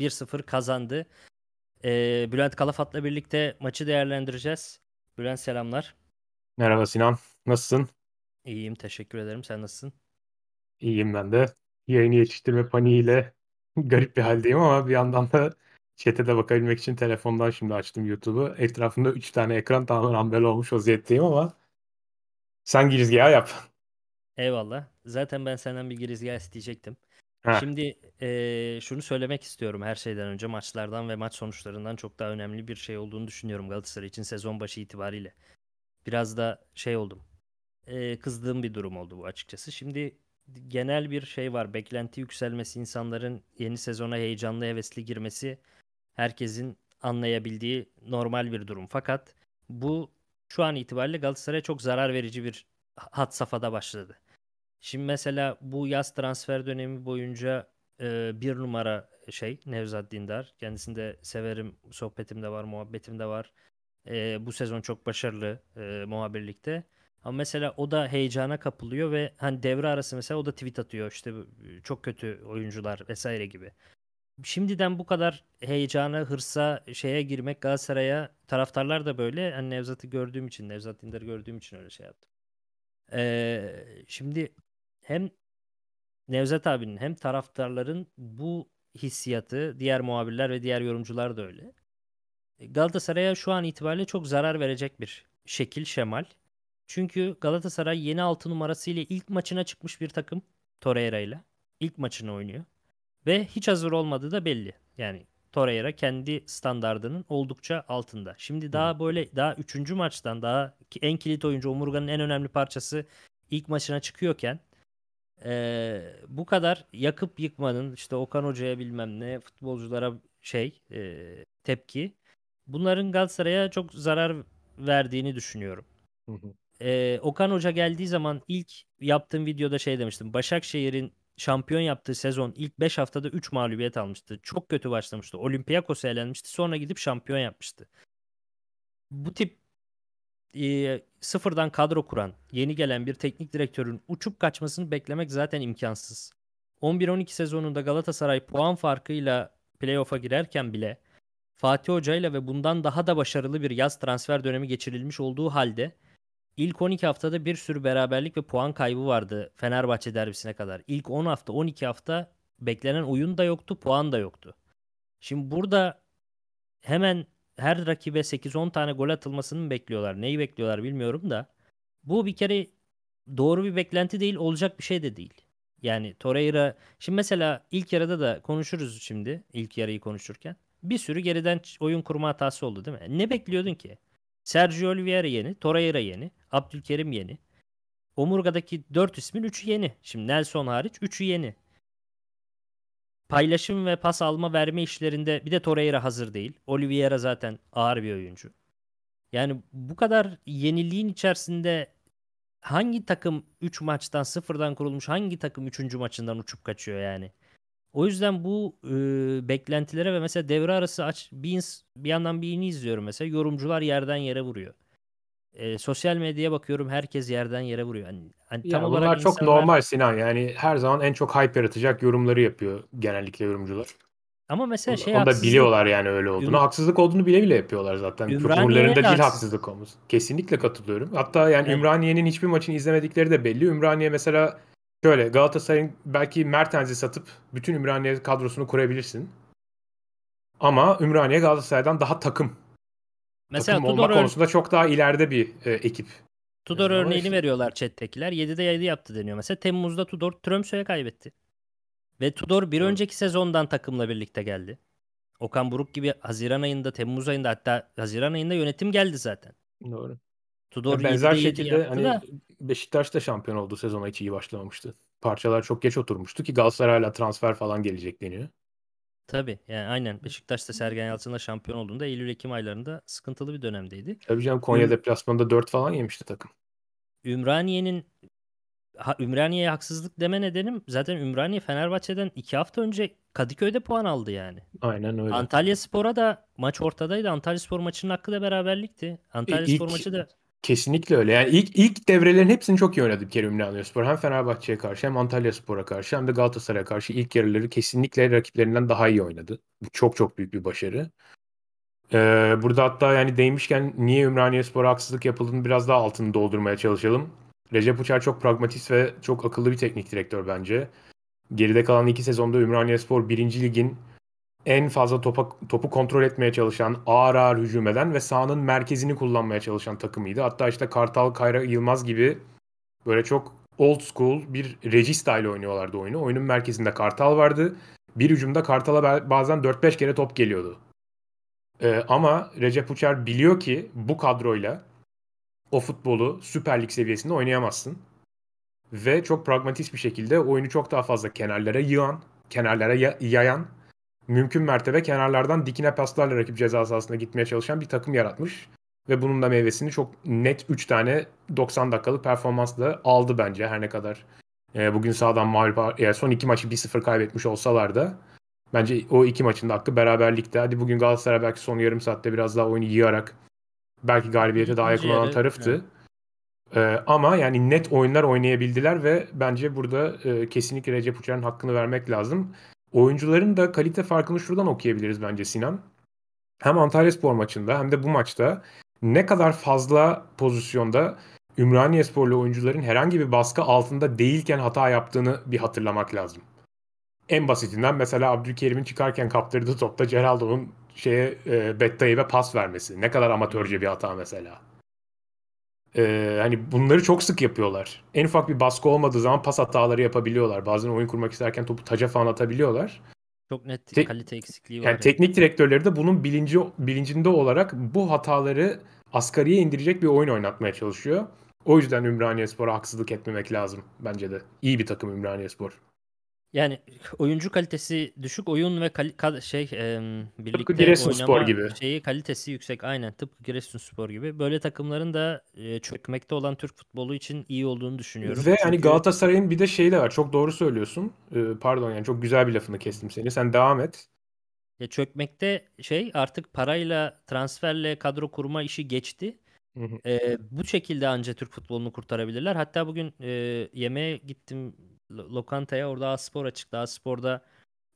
1-0 kazandı. Ee, Bülent Kalafat'la birlikte maçı değerlendireceğiz. Bülent selamlar. Merhaba Sinan. Nasılsın? İyiyim. Teşekkür ederim. Sen nasılsın? İyiyim ben de. Yayını yetiştirme paniğiyle garip bir haldeyim ama bir yandan da chat'e de bakabilmek için telefondan şimdi açtım YouTube'u. Etrafında 3 tane ekran tamamen ambele olmuş vaziyetteyim ama sen girizgahı yap. Eyvallah. Zaten ben senden bir girizgah isteyecektim. Heh. Şimdi e, şunu söylemek istiyorum her şeyden önce maçlardan ve maç sonuçlarından çok daha önemli bir şey olduğunu düşünüyorum Galatasaray için sezon başı itibariyle. Biraz da şey oldum. E, kızdığım bir durum oldu bu açıkçası. Şimdi genel bir şey var. Beklenti yükselmesi, insanların yeni sezona heyecanlı, hevesli girmesi herkesin anlayabildiği normal bir durum. Fakat bu şu an itibariyle Galatasaray'a çok zarar verici bir hat safhada başladı. Şimdi mesela bu yaz transfer dönemi boyunca e, bir numara şey Nevzat Dindar. Kendisini de severim. Sohbetim de var, muhabbetim de var. E, bu sezon çok başarılı e, muhabirlikte. Ama mesela o da heyecana kapılıyor ve hani devre arası mesela o da tweet atıyor işte çok kötü oyuncular vesaire gibi. Şimdiden bu kadar heyecana, hırsa, şeye girmek Galatasaray'a taraftarlar da böyle. Hani Nevzat'ı gördüğüm için, Nevzat Dindar'ı gördüğüm için öyle şey yaptım. Ee, şimdi hem Nevzat abinin hem taraftarların bu hissiyatı diğer muhabirler ve diğer yorumcular da öyle. E, Galatasaray'a şu an itibariyle çok zarar verecek bir şekil şemal. Çünkü Galatasaray yeni 6 numarasıyla ilk maçına çıkmış bir takım Torreira ile. ilk maçını oynuyor. Ve hiç hazır olmadığı da belli. Yani Torreira kendi standardının oldukça altında. Şimdi daha böyle daha 3. maçtan daha en kilit oyuncu Omurga'nın en önemli parçası ilk maçına çıkıyorken e, bu kadar yakıp yıkmanın işte Okan Hoca'ya bilmem ne futbolculara şey e, tepki bunların Galatasaray'a çok zarar verdiğini düşünüyorum. Hı hı. E, Okan Hoca geldiği zaman ilk yaptığım videoda şey demiştim. Başakşehir'in şampiyon yaptığı sezon ilk 5 haftada 3 mağlubiyet almıştı. Çok kötü başlamıştı. Olympiakos'a elenmişti. Sonra gidip şampiyon yapmıştı. Bu tip e, sıfırdan kadro kuran, yeni gelen bir teknik direktörün uçup kaçmasını beklemek zaten imkansız. 11-12 sezonunda Galatasaray puan farkıyla playoff'a girerken bile Fatih Hoca ile ve bundan daha da başarılı bir yaz transfer dönemi geçirilmiş olduğu halde ilk 12 haftada bir sürü beraberlik ve puan kaybı vardı Fenerbahçe derbisine kadar. İlk 10 hafta 12 hafta beklenen oyun da yoktu, puan da yoktu. Şimdi burada hemen her rakibe 8-10 tane gol atılmasını mı bekliyorlar? Neyi bekliyorlar bilmiyorum da. Bu bir kere doğru bir beklenti değil, olacak bir şey de değil. Yani Torreira şimdi mesela ilk yarıda da konuşuruz şimdi ilk yarıyı konuşurken. Bir sürü geriden oyun kurma hatası oldu değil mi? Ne bekliyordun ki? Sergio Oliveira yeni, Torreira yeni, Abdülkerim yeni. Omurga'daki 4 ismin 3'ü yeni. Şimdi Nelson hariç 3'ü yeni paylaşım ve pas alma verme işlerinde bir de Torreira hazır değil. Oliveira zaten ağır bir oyuncu. Yani bu kadar yeniliğin içerisinde hangi takım 3 maçtan sıfırdan kurulmuş hangi takım 3. maçından uçup kaçıyor yani. O yüzden bu e, beklentilere ve mesela devre arası aç bir, bir yandan birini izliyorum mesela yorumcular yerden yere vuruyor e, sosyal medyaya bakıyorum herkes yerden yere vuruyor. Yani, yani ya tam bunlar olarak çok insanlar... normal Sinan yani her zaman en çok hype yaratacak yorumları yapıyor genellikle yorumcular. Ama mesela şey Onu haksızlık... da biliyorlar yani öyle olduğunu. Haksızlık olduğunu bile bile yapıyorlar zaten. Ümraniye'de değil haksızlık olmuş. Kesinlikle katılıyorum. Hatta yani evet. Ümraniye'nin hiçbir maçını izlemedikleri de belli. Ümraniye mesela şöyle Galatasaray'ın belki Mertens'i satıp bütün Ümraniye kadrosunu kurabilirsin. Ama Ümraniye Galatasaray'dan daha takım Mesela takım Tudor olma konusunda çok daha ileride bir e, ekip. Tudor yani örneğini işte. veriyorlar chat'tekiler. 7'de 7 yaptı deniyor. Mesela Temmuz'da Tudor Tromsø'ye kaybetti. Ve Tudor bir evet. önceki sezondan takımla birlikte geldi. Okan Buruk gibi Haziran ayında, Temmuz ayında hatta Haziran ayında yönetim geldi zaten. Doğru. Tudor yani benzer şekilde hani da... Beşiktaş da şampiyon oldu sezona hiç iyi başlamamıştı. Parçalar çok geç oturmuştu ki Galatasarayla transfer falan gelecek deniyor. Tabii yani aynen Beşiktaş da Sergen Yalçın'la şampiyon olduğunda Eylül-Ekim aylarında sıkıntılı bir dönemdeydi. Tabii canım Konya Üm... deplasmanında 4 falan yemişti takım. Ümraniye'nin Ümraniye'ye haksızlık deme nedenim zaten Ümraniye Fenerbahçe'den 2 hafta önce Kadıköy'de puan aldı yani. Aynen öyle. Antalya Spor'a da maç ortadaydı. Antalya Spor maçının hakkı da beraberlikti. Antalya e, ilk, Spor maçı da Kesinlikle öyle. Yani ilk ilk devrelerin hepsini çok iyi oynadı bir kere Hem Fenerbahçe'ye karşı hem Antalya Spor'a karşı hem de Galatasaray'a karşı ilk yarıları kesinlikle rakiplerinden daha iyi oynadı. Bu çok çok büyük bir başarı. Ee, burada hatta yani değmişken niye Ümraniyespor'a haksızlık yapıldığını biraz daha altını doldurmaya çalışalım. Recep Uçar çok pragmatist ve çok akıllı bir teknik direktör bence. Geride kalan iki sezonda Ümraniyespor birinci ligin en fazla topa, topu kontrol etmeye çalışan, ağır ağır hücum eden ve sahanın merkezini kullanmaya çalışan takımıydı. Hatta işte Kartal, Kayra, Yılmaz gibi böyle çok old school bir regista ile oynuyorlardı oyunu. Oyunun merkezinde Kartal vardı. Bir hücumda Kartal'a bazen 4-5 kere top geliyordu. Ee, ama Recep Uçar biliyor ki bu kadroyla o futbolu Süper Lig seviyesinde oynayamazsın. Ve çok pragmatist bir şekilde oyunu çok daha fazla kenarlara yığan, kenarlara yayan mümkün mertebe kenarlardan dikine paslarla rakip ceza sahasına gitmeye çalışan bir takım yaratmış. Ve bunun da meyvesini çok net 3 tane 90 dakikalık performansla aldı bence her ne kadar. E, bugün sağdan mağlup yani son iki maçı 1-0 kaybetmiş olsalar da bence o iki maçın da hakkı beraberlikte. Hadi bugün Galatasaray belki son yarım saatte biraz daha oyunu yiyerek belki galibiyete daha yakın olan taraftı. Evet. Ee, ama yani net oyunlar oynayabildiler ve bence burada e, kesinlikle Recep Uçar'ın hakkını vermek lazım oyuncuların da kalite farkını şuradan okuyabiliriz bence Sinan. Hem Antalya Spor maçında hem de bu maçta ne kadar fazla pozisyonda Ümraniye Sporlu oyuncuların herhangi bir baskı altında değilken hata yaptığını bir hatırlamak lazım. En basitinden mesela Abdülkerim'in çıkarken kaptırdığı topta Ceraldo'nun şeye e, Bettay'e pas vermesi. Ne kadar amatörce bir hata mesela. Ee, hani bunları çok sık yapıyorlar. En ufak bir baskı olmadığı zaman pas hataları yapabiliyorlar. Bazen oyun kurmak isterken topu taca falan atabiliyorlar. Çok net Te- kalite eksikliği var. Yani, yani teknik direktörleri de bunun bilinci bilincinde olarak bu hataları asgariye indirecek bir oyun oynatmaya çalışıyor. O yüzden Ümraniyespora haksızlık etmemek lazım bence de. İyi bir takım Ümraniyespor. Yani oyuncu kalitesi düşük oyun ve kal- ka- şey e, birlikte Tıpkı spor gibi. şeyi kalitesi yüksek aynen tıpkı Giresun Spor gibi. Böyle takımların da e, çökmekte olan Türk futbolu için iyi olduğunu düşünüyorum. Ve hani Çünkü... hani Galatasaray'ın bir de şeyi de var. Çok doğru söylüyorsun. E, pardon yani çok güzel bir lafını kestim seni. Sen devam et. Ya çökmekte şey artık parayla transferle kadro kurma işi geçti. Hı bu şekilde ancak Türk futbolunu kurtarabilirler. Hatta bugün e, yemeğe gittim lokantaya orada Aspor açıktı. Aspor'da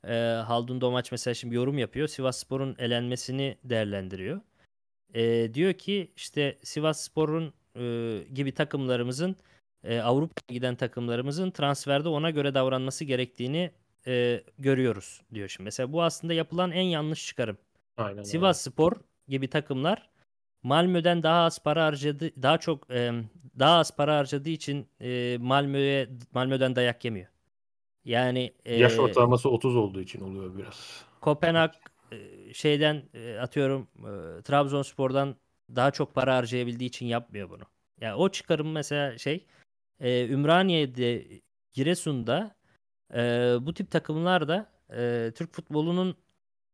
e, Haldun Domaç mesela şimdi yorum yapıyor. Sivas Spor'un elenmesini değerlendiriyor. E, diyor ki işte Sivas Spor'un e, gibi takımlarımızın e, Avrupa'ya giden takımlarımızın transferde ona göre davranması gerektiğini e, görüyoruz diyor şimdi. Mesela bu aslında yapılan en yanlış çıkarım. Aynen Sivas öyle. Spor gibi takımlar Malmö'den daha az para harcadı, daha çok e, daha az para harcadığı için e, Malmö'ye Malmö'den dayak yemiyor. Yani e, yaş ortalaması 30 olduğu için oluyor biraz. Kopenhag e, şeyden e, atıyorum e, Trabzonspor'dan daha çok para harcayabildiği için yapmıyor bunu. Ya yani o çıkarım mesela şey e, Ümraniye'de Giresun'da e, bu tip takımlar da e, Türk futbolunun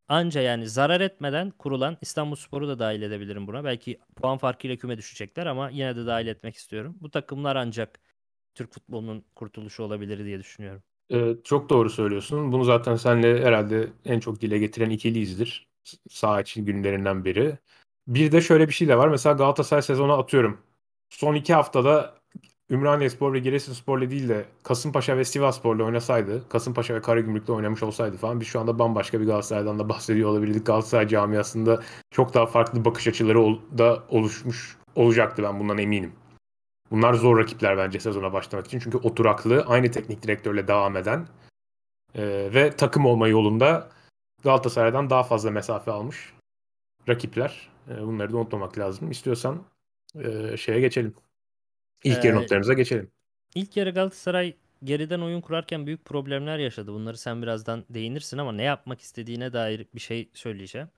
Anca yani zarar etmeden kurulan İstanbul Spor'u da dahil edebilirim buna. Belki puan farkıyla küme düşecekler ama yine de dahil etmek istiyorum. Bu takımlar ancak Türk futbolunun kurtuluşu olabilir diye düşünüyorum. Ee, çok doğru söylüyorsun. Bunu zaten senle herhalde en çok dile getiren ikiliyizdir. Sağ için günlerinden beri. Bir de şöyle bir şey de var. Mesela Galatasaray sezonu atıyorum. Son iki haftada Ümraniye Spor ve Giresun ile değil de Kasımpaşa ve Sivas ile oynasaydı, Kasımpaşa ve Karagümrük ile oynamış olsaydı falan biz şu anda bambaşka bir Galatasaray'dan da bahsediyor olabilirdik. Galatasaray camiasında çok daha farklı bakış açıları da oluşmuş olacaktı ben bundan eminim. Bunlar zor rakipler bence sezona başlamak için. Çünkü oturaklı, aynı teknik direktörle devam eden e, ve takım olma yolunda Galatasaray'dan daha fazla mesafe almış rakipler. E, bunları da unutmamak lazım. İstiyorsan e, şeye geçelim. İlk yarı ee, notlarınıza geçelim. İlk yarı Galatasaray geriden oyun kurarken büyük problemler yaşadı. Bunları sen birazdan değinirsin ama ne yapmak istediğine dair bir şey söyleyeceğim.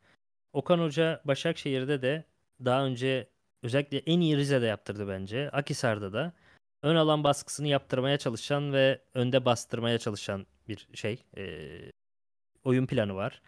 Okan Hoca Başakşehir'de de daha önce özellikle en iyi Rize'de yaptırdı bence. Akisar'da da ön alan baskısını yaptırmaya çalışan ve önde bastırmaya çalışan bir şey e, oyun planı var.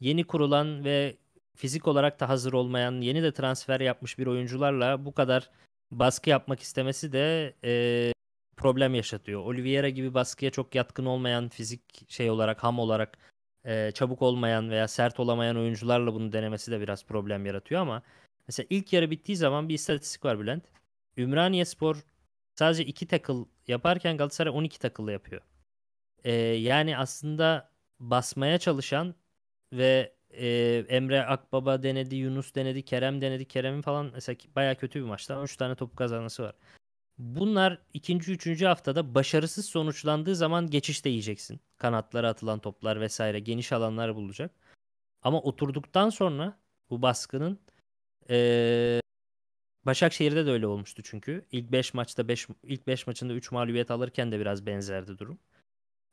Yeni kurulan ve fizik olarak da hazır olmayan, yeni de transfer yapmış bir oyuncularla bu kadar baskı yapmak istemesi de e, problem yaşatıyor. Oliveira gibi baskıya çok yatkın olmayan fizik şey olarak ham olarak e, çabuk olmayan veya sert olamayan oyuncularla bunu denemesi de biraz problem yaratıyor ama mesela ilk yarı bittiği zaman bir istatistik var Bülent. Ümraniye Spor sadece 2 tackle yaparken Galatasaray 12 tackle yapıyor. E, yani aslında basmaya çalışan ve e, Emre Akbaba denedi, Yunus denedi, Kerem denedi. Kerem'in falan mesela baya kötü bir maçta. 3 tane top kazanması var. Bunlar ikinci, üçüncü haftada başarısız sonuçlandığı zaman geçişte yiyeceksin. Kanatlara atılan toplar vesaire geniş alanlar bulacak. Ama oturduktan sonra bu baskının e, Başakşehir'de de öyle olmuştu çünkü. İlk 5 maçta 5 ilk 5 maçında 3 mağlubiyet alırken de biraz benzerdi durum.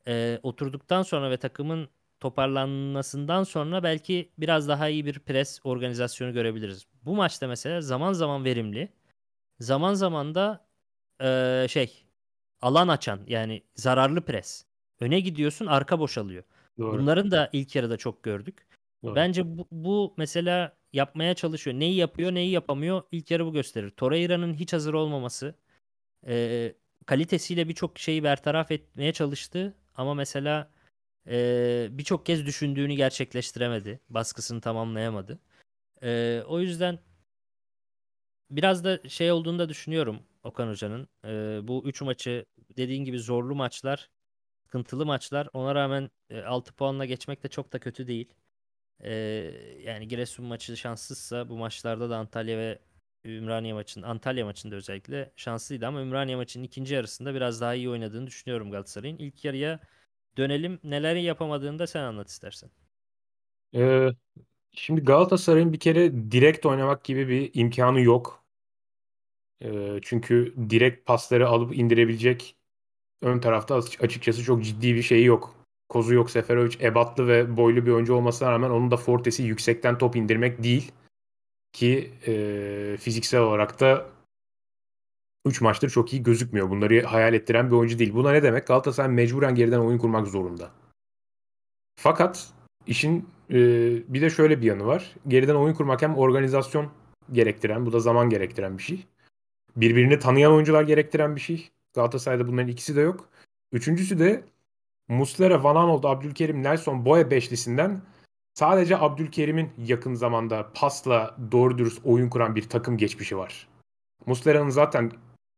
E, oturduktan sonra ve takımın toparlanmasından sonra belki biraz daha iyi bir pres organizasyonu görebiliriz. Bu maçta mesela zaman zaman verimli, zaman zaman da e, şey alan açan yani zararlı pres. Öne gidiyorsun arka boşalıyor. Doğru. Bunların da ilk yarıda çok gördük. Doğru. Bence bu, bu mesela yapmaya çalışıyor. Neyi yapıyor neyi yapamıyor ilk yarı bu gösterir. Torreira'nın hiç hazır olmaması e, kalitesiyle birçok şeyi bertaraf etmeye çalıştı ama mesela e, birçok kez düşündüğünü gerçekleştiremedi. Baskısını tamamlayamadı. E, o yüzden biraz da şey olduğunu da düşünüyorum Okan Hoca'nın. E, bu 3 maçı dediğin gibi zorlu maçlar, sıkıntılı maçlar. Ona rağmen e, puanla geçmek de çok da kötü değil. E, yani Giresun maçı şanssızsa bu maçlarda da Antalya ve Ümraniye maçının Antalya maçında özellikle şanslıydı ama Ümraniye maçının ikinci yarısında biraz daha iyi oynadığını düşünüyorum Galatasaray'ın. İlk yarıya Dönelim neleri yapamadığını da sen anlat istersen. Ee, şimdi Galatasaray'ın bir kere direkt oynamak gibi bir imkanı yok. Ee, çünkü direkt pasları alıp indirebilecek ön tarafta açıkçası çok ciddi bir şey yok. Kozu yok Seferovic ebatlı ve boylu bir oyuncu olmasına rağmen onun da fortesi yüksekten top indirmek değil. Ki e, fiziksel olarak da 3 maçtır çok iyi gözükmüyor. Bunları hayal ettiren bir oyuncu değil. Buna ne demek? Galatasaray mecburen geriden oyun kurmak zorunda. Fakat işin e, bir de şöyle bir yanı var. Geriden oyun kurmak hem organizasyon gerektiren, bu da zaman gerektiren bir şey. Birbirini tanıyan oyuncular gerektiren bir şey. Galatasaray'da bunların ikisi de yok. Üçüncüsü de Muslera, Van Aanholt, Abdülkerim, Nelson, Boya beşlisinden sadece Abdülkerim'in yakın zamanda pasla doğru dürüst oyun kuran bir takım geçmişi var. Muslera'nın zaten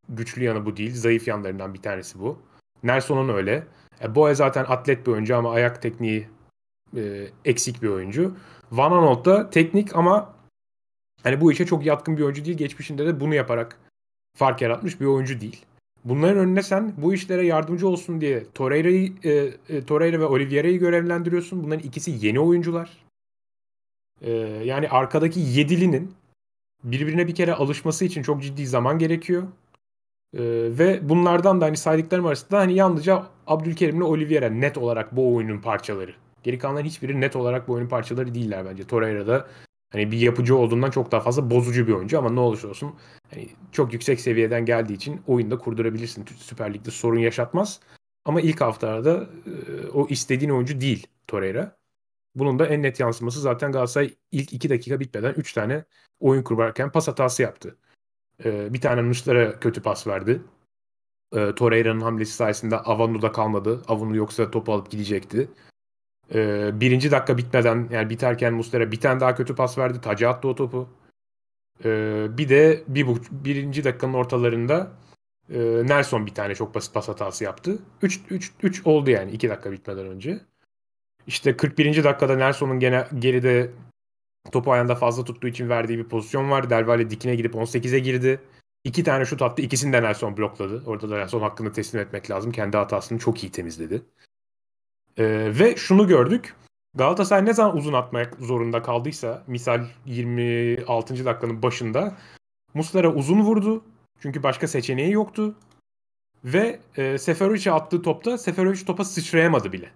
güçlü yanı bu değil. Zayıf yanlarından bir tanesi bu. Nelson'un öyle. E, Boe zaten atlet bir oyuncu ama ayak tekniği e, eksik bir oyuncu. Van Aanholt da teknik ama hani bu işe çok yatkın bir oyuncu değil. Geçmişinde de bunu yaparak fark yaratmış bir oyuncu değil. Bunların önüne sen bu işlere yardımcı olsun diye Torreira'yı e, e, Torreira ve Oliveira'yı görevlendiriyorsun. Bunların ikisi yeni oyuncular. E, yani arkadaki yedilinin birbirine bir kere alışması için çok ciddi zaman gerekiyor. Ee, ve bunlardan da hani saydıklarım arasında hani yalnızca Abdülkerim'le Oliveira net olarak bu oyunun parçaları. Geri kalanların hiçbiri net olarak bu oyunun parçaları değiller bence. Torreira da hani bir yapıcı olduğundan çok daha fazla bozucu bir oyuncu ama ne olursa olsun hani çok yüksek seviyeden geldiği için oyunda kurdurabilirsin. Süper Lig'de sorun yaşatmaz. Ama ilk haftalarda e, o istediğin oyuncu değil Torreira. Bunun da en net yansıması zaten Galatasaray ilk 2 dakika bitmeden 3 tane oyun kurarken pas hatası yaptı. Ee, bir tane Nuşlar'a kötü pas verdi. E, Torreira'nın hamlesi sayesinde Avando'da kalmadı. Avando yoksa topu alıp gidecekti. E, birinci dakika bitmeden yani biterken Muslera bir tane daha kötü pas verdi. Taca attı o topu. E, bir de bir, birinci dakikanın ortalarında e, Nelson bir tane çok basit pas hatası yaptı. 3 oldu yani 2 dakika bitmeden önce. İşte 41. dakikada Nelson'un gene geride Topu ayağında fazla tuttuğu için verdiği bir pozisyon var. Dervale dikine gidip 18'e girdi. İki tane şut attı. İkisini de Nelson blokladı. Orada da Nelson hakkını teslim etmek lazım. Kendi hatasını çok iyi temizledi. Ee, ve şunu gördük. Galatasaray ne zaman uzun atmak zorunda kaldıysa misal 26. dakikanın başında Muslera uzun vurdu. Çünkü başka seçeneği yoktu. Ve e, Seferovic'e attığı topta Seferovic topa sıçrayamadı bile.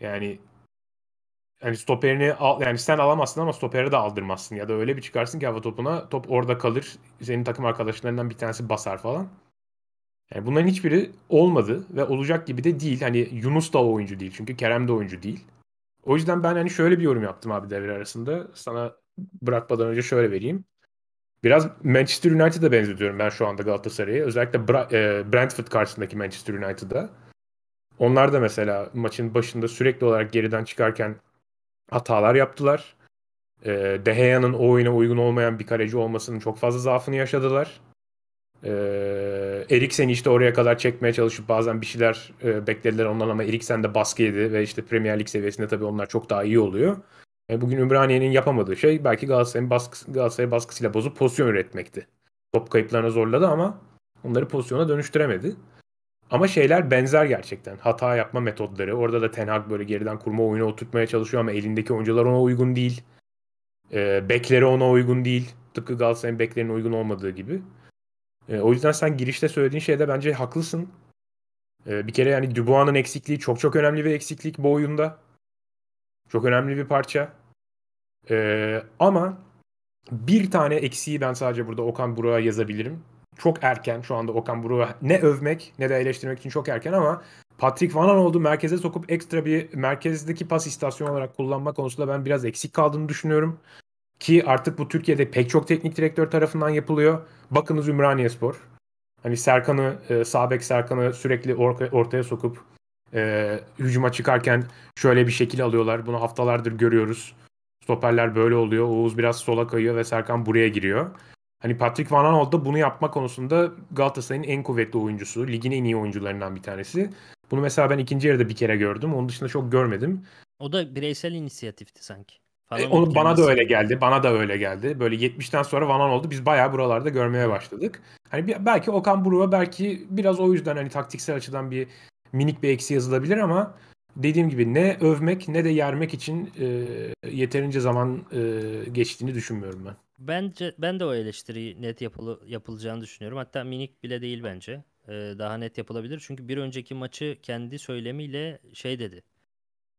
Yani yani stoperini al, yani sen alamazsın ama stopere de aldırmazsın ya da öyle bir çıkarsın ki hava topuna top orada kalır. Senin takım arkadaşlarından bir tanesi basar falan. Yani bunların hiçbiri olmadı ve olacak gibi de değil. Hani Yunus da oyuncu değil çünkü Kerem de oyuncu değil. O yüzden ben hani şöyle bir yorum yaptım abi devre arasında. Sana bırakmadan önce şöyle vereyim. Biraz Manchester United'a benzetiyorum ben şu anda Galatasaray'ı. Özellikle Bra- e, Brentford karşısındaki Manchester United'a. Onlar da mesela maçın başında sürekli olarak geriden çıkarken hatalar yaptılar. E, ee, Deheya'nın o oyuna uygun olmayan bir kaleci olmasının çok fazla zaafını yaşadılar. E, ee, Eriksen işte oraya kadar çekmeye çalışıp bazen bir şeyler e, beklediler ondan ama Eriksen de baskı yedi ve işte Premier Lig seviyesinde tabii onlar çok daha iyi oluyor. E, bugün Ümraniye'nin yapamadığı şey belki Galatasaray'ın baskı, Galatasaray baskısıyla bozup pozisyon üretmekti. Top kayıplarına zorladı ama onları pozisyona dönüştüremedi. Ama şeyler benzer gerçekten. Hata yapma metodları. Orada da Ten Hag böyle geriden kurma oyunu oturtmaya çalışıyor ama elindeki oyuncular ona uygun değil. E, bekleri ona uygun değil. Tıpkı Galatasaray'ın beklerinin uygun olmadığı gibi. E, o yüzden sen girişte söylediğin şeyde bence haklısın. E, bir kere yani Dubois'ın eksikliği çok çok önemli bir eksiklik bu oyunda. Çok önemli bir parça. E, ama bir tane eksiği ben sadece burada Okan Burak'a yazabilirim çok erken şu anda Okan Buruk'u ne övmek ne de eleştirmek için çok erken ama Patrick Van oldu merkeze sokup ekstra bir merkezdeki pas istasyonu olarak kullanma konusunda ben biraz eksik kaldığını düşünüyorum. Ki artık bu Türkiye'de pek çok teknik direktör tarafından yapılıyor. Bakınız Ümraniye Spor. Hani Serkan'ı, e, Sabek Serkan'ı sürekli orta, ortaya sokup e, hücuma çıkarken şöyle bir şekil alıyorlar. Bunu haftalardır görüyoruz. Stoperler böyle oluyor. Oğuz biraz sola kayıyor ve Serkan buraya giriyor. Hani Patrick Van Aanholt da bunu yapma konusunda Galatasaray'ın en kuvvetli oyuncusu, ligin en iyi oyuncularından bir tanesi. Bunu mesela ben ikinci yarıda bir kere gördüm. Onun dışında çok görmedim. O da bireysel inisiyatifti sanki. E, Falan e, onu bana da öyle geldi. Bana da öyle geldi. Böyle 70'ten sonra Van Aanholt'u Biz bayağı buralarda görmeye başladık. Hani bir, belki Okan Buruva belki biraz o yüzden hani taktiksel açıdan bir minik bir eksi yazılabilir ama dediğim gibi ne övmek ne de yermek için e, yeterince zaman e, geçtiğini düşünmüyorum ben. Bence ben de o eleştiri net yapılı, yapılacağını düşünüyorum. Hatta minik bile değil bence. Ee, daha net yapılabilir. Çünkü bir önceki maçı kendi söylemiyle şey dedi.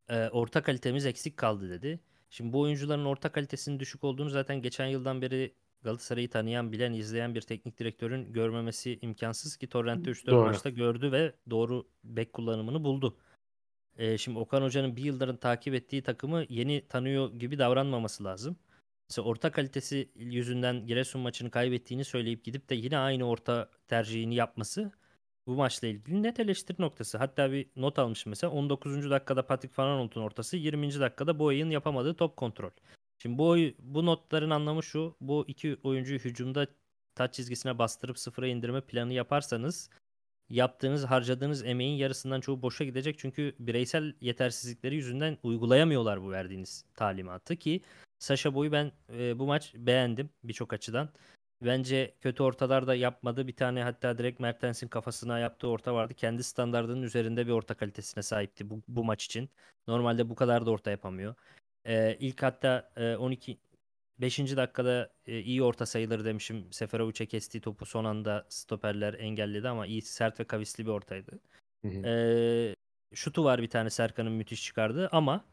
E, orta kalitemiz eksik kaldı dedi. Şimdi bu oyuncuların orta kalitesinin düşük olduğunu zaten geçen yıldan beri Galatasaray'ı tanıyan, bilen, izleyen bir teknik direktörün görmemesi imkansız ki Torrent'te 3-4 maçta gördü ve doğru bek kullanımını buldu. Ee, şimdi Okan Hoca'nın bir yılların takip ettiği takımı yeni tanıyor gibi davranmaması lazım mesela orta kalitesi yüzünden Giresun maçını kaybettiğini söyleyip gidip de yine aynı orta tercihini yapması bu maçla ilgili net eleştiri noktası. Hatta bir not almışım mesela 19. dakikada Patrick Van Arnold'un ortası 20. dakikada Boya'nın yapamadığı top kontrol. Şimdi bu, bu notların anlamı şu. Bu iki oyuncuyu hücumda taç çizgisine bastırıp sıfıra indirme planı yaparsanız yaptığınız, harcadığınız emeğin yarısından çoğu boşa gidecek. Çünkü bireysel yetersizlikleri yüzünden uygulayamıyorlar bu verdiğiniz talimatı ki Sasha Boy'u ben e, bu maç beğendim birçok açıdan. Bence kötü ortalar da yapmadı. Bir tane hatta direkt Mertens'in kafasına yaptığı orta vardı. Kendi standartının üzerinde bir orta kalitesine sahipti bu, bu maç için. Normalde bu kadar da orta yapamıyor. E, ilk hatta e, 12 5. dakikada e, iyi orta sayıları demişim. Seferovic'e kestiği topu son anda stoperler engelledi ama iyi sert ve kavisli bir ortaydı. Hı hı. E, şutu var bir tane Serkan'ın müthiş çıkardı ama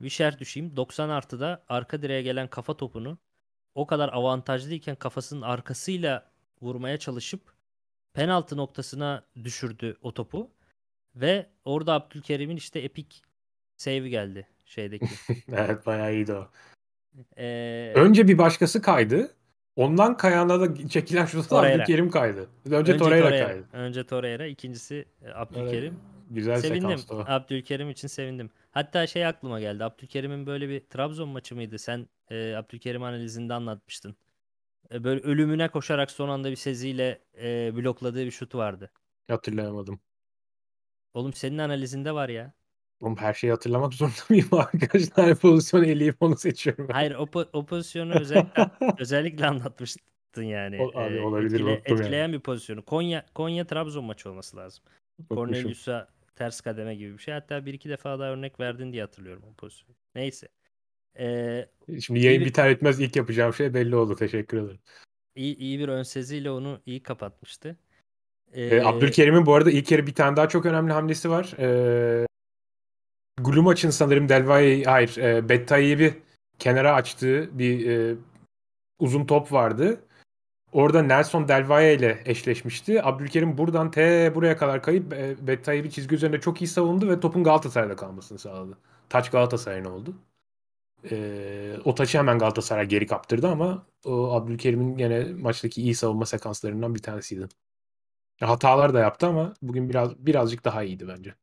Vişer düşeyim. 90 artıda arka direğe gelen kafa topunu o kadar avantajlıyken kafasının arkasıyla vurmaya çalışıp penaltı noktasına düşürdü o topu. Ve orada Abdülkerim'in işte epik save geldi şeydeki. evet bayağı iyiydi o. Ee, Önce bir başkası kaydı. Ondan kayana da çekilen şutu Abdülkerim kaydı. Önce, Önce Torreira kaydı. Önce Torreira, ikincisi e, Abdülkerim. Evet. Güzel Sevindim. sekanstı o. Abdülkerim için sevindim. Hatta şey aklıma geldi. Abdülkerim'in böyle bir Trabzon maçı mıydı? Sen e, Abdülkerim analizinde anlatmıştın. E, böyle ölümüne koşarak son anda bir seziyle e, blokladığı bir şut vardı. Hatırlayamadım. Oğlum senin analizinde var ya. Oğlum her şeyi hatırlamak zorunda mıyım arkadaşlar? Pozisyonu eleyip onu seçiyorum. Ben. Hayır o, po- o pozisyonu özellikle, özellikle anlatmıştın yani. O, e, abi, olabilir, etkile, etkileyen yani. bir pozisyonu. Konya Konya Trabzon maçı olması lazım. Kornelius'a Ters kademe gibi bir şey. Hatta bir iki defa daha örnek verdin diye hatırlıyorum o pozisyonu. Neyse. Ee, Şimdi yayın bir... biter etmez ilk yapacağım şey belli oldu. Teşekkür ederim. İyi, iyi bir ön seziyle onu iyi kapatmıştı. Ee, ee Abdülkerim'in bu arada ilk yarı bir tane daha çok önemli hamlesi var. Ee, Glumaç'ın sanırım Delvay hayır e, Bettay'ı bir kenara açtığı bir e, uzun top vardı. Orada Nelson Del Valle ile eşleşmişti. Abdülkerim buradan t buraya kadar kayıp e, Bettayev'i çizgi üzerinde çok iyi savundu ve topun Galatasaray'da kalmasını sağladı. Taç Galatasaray'ın oldu. E, o taçı hemen Galatasaray geri kaptırdı ama o Abdülkerim'in gene maçtaki iyi savunma sekanslarından bir tanesiydi. Hatalar da yaptı ama bugün biraz birazcık daha iyiydi bence.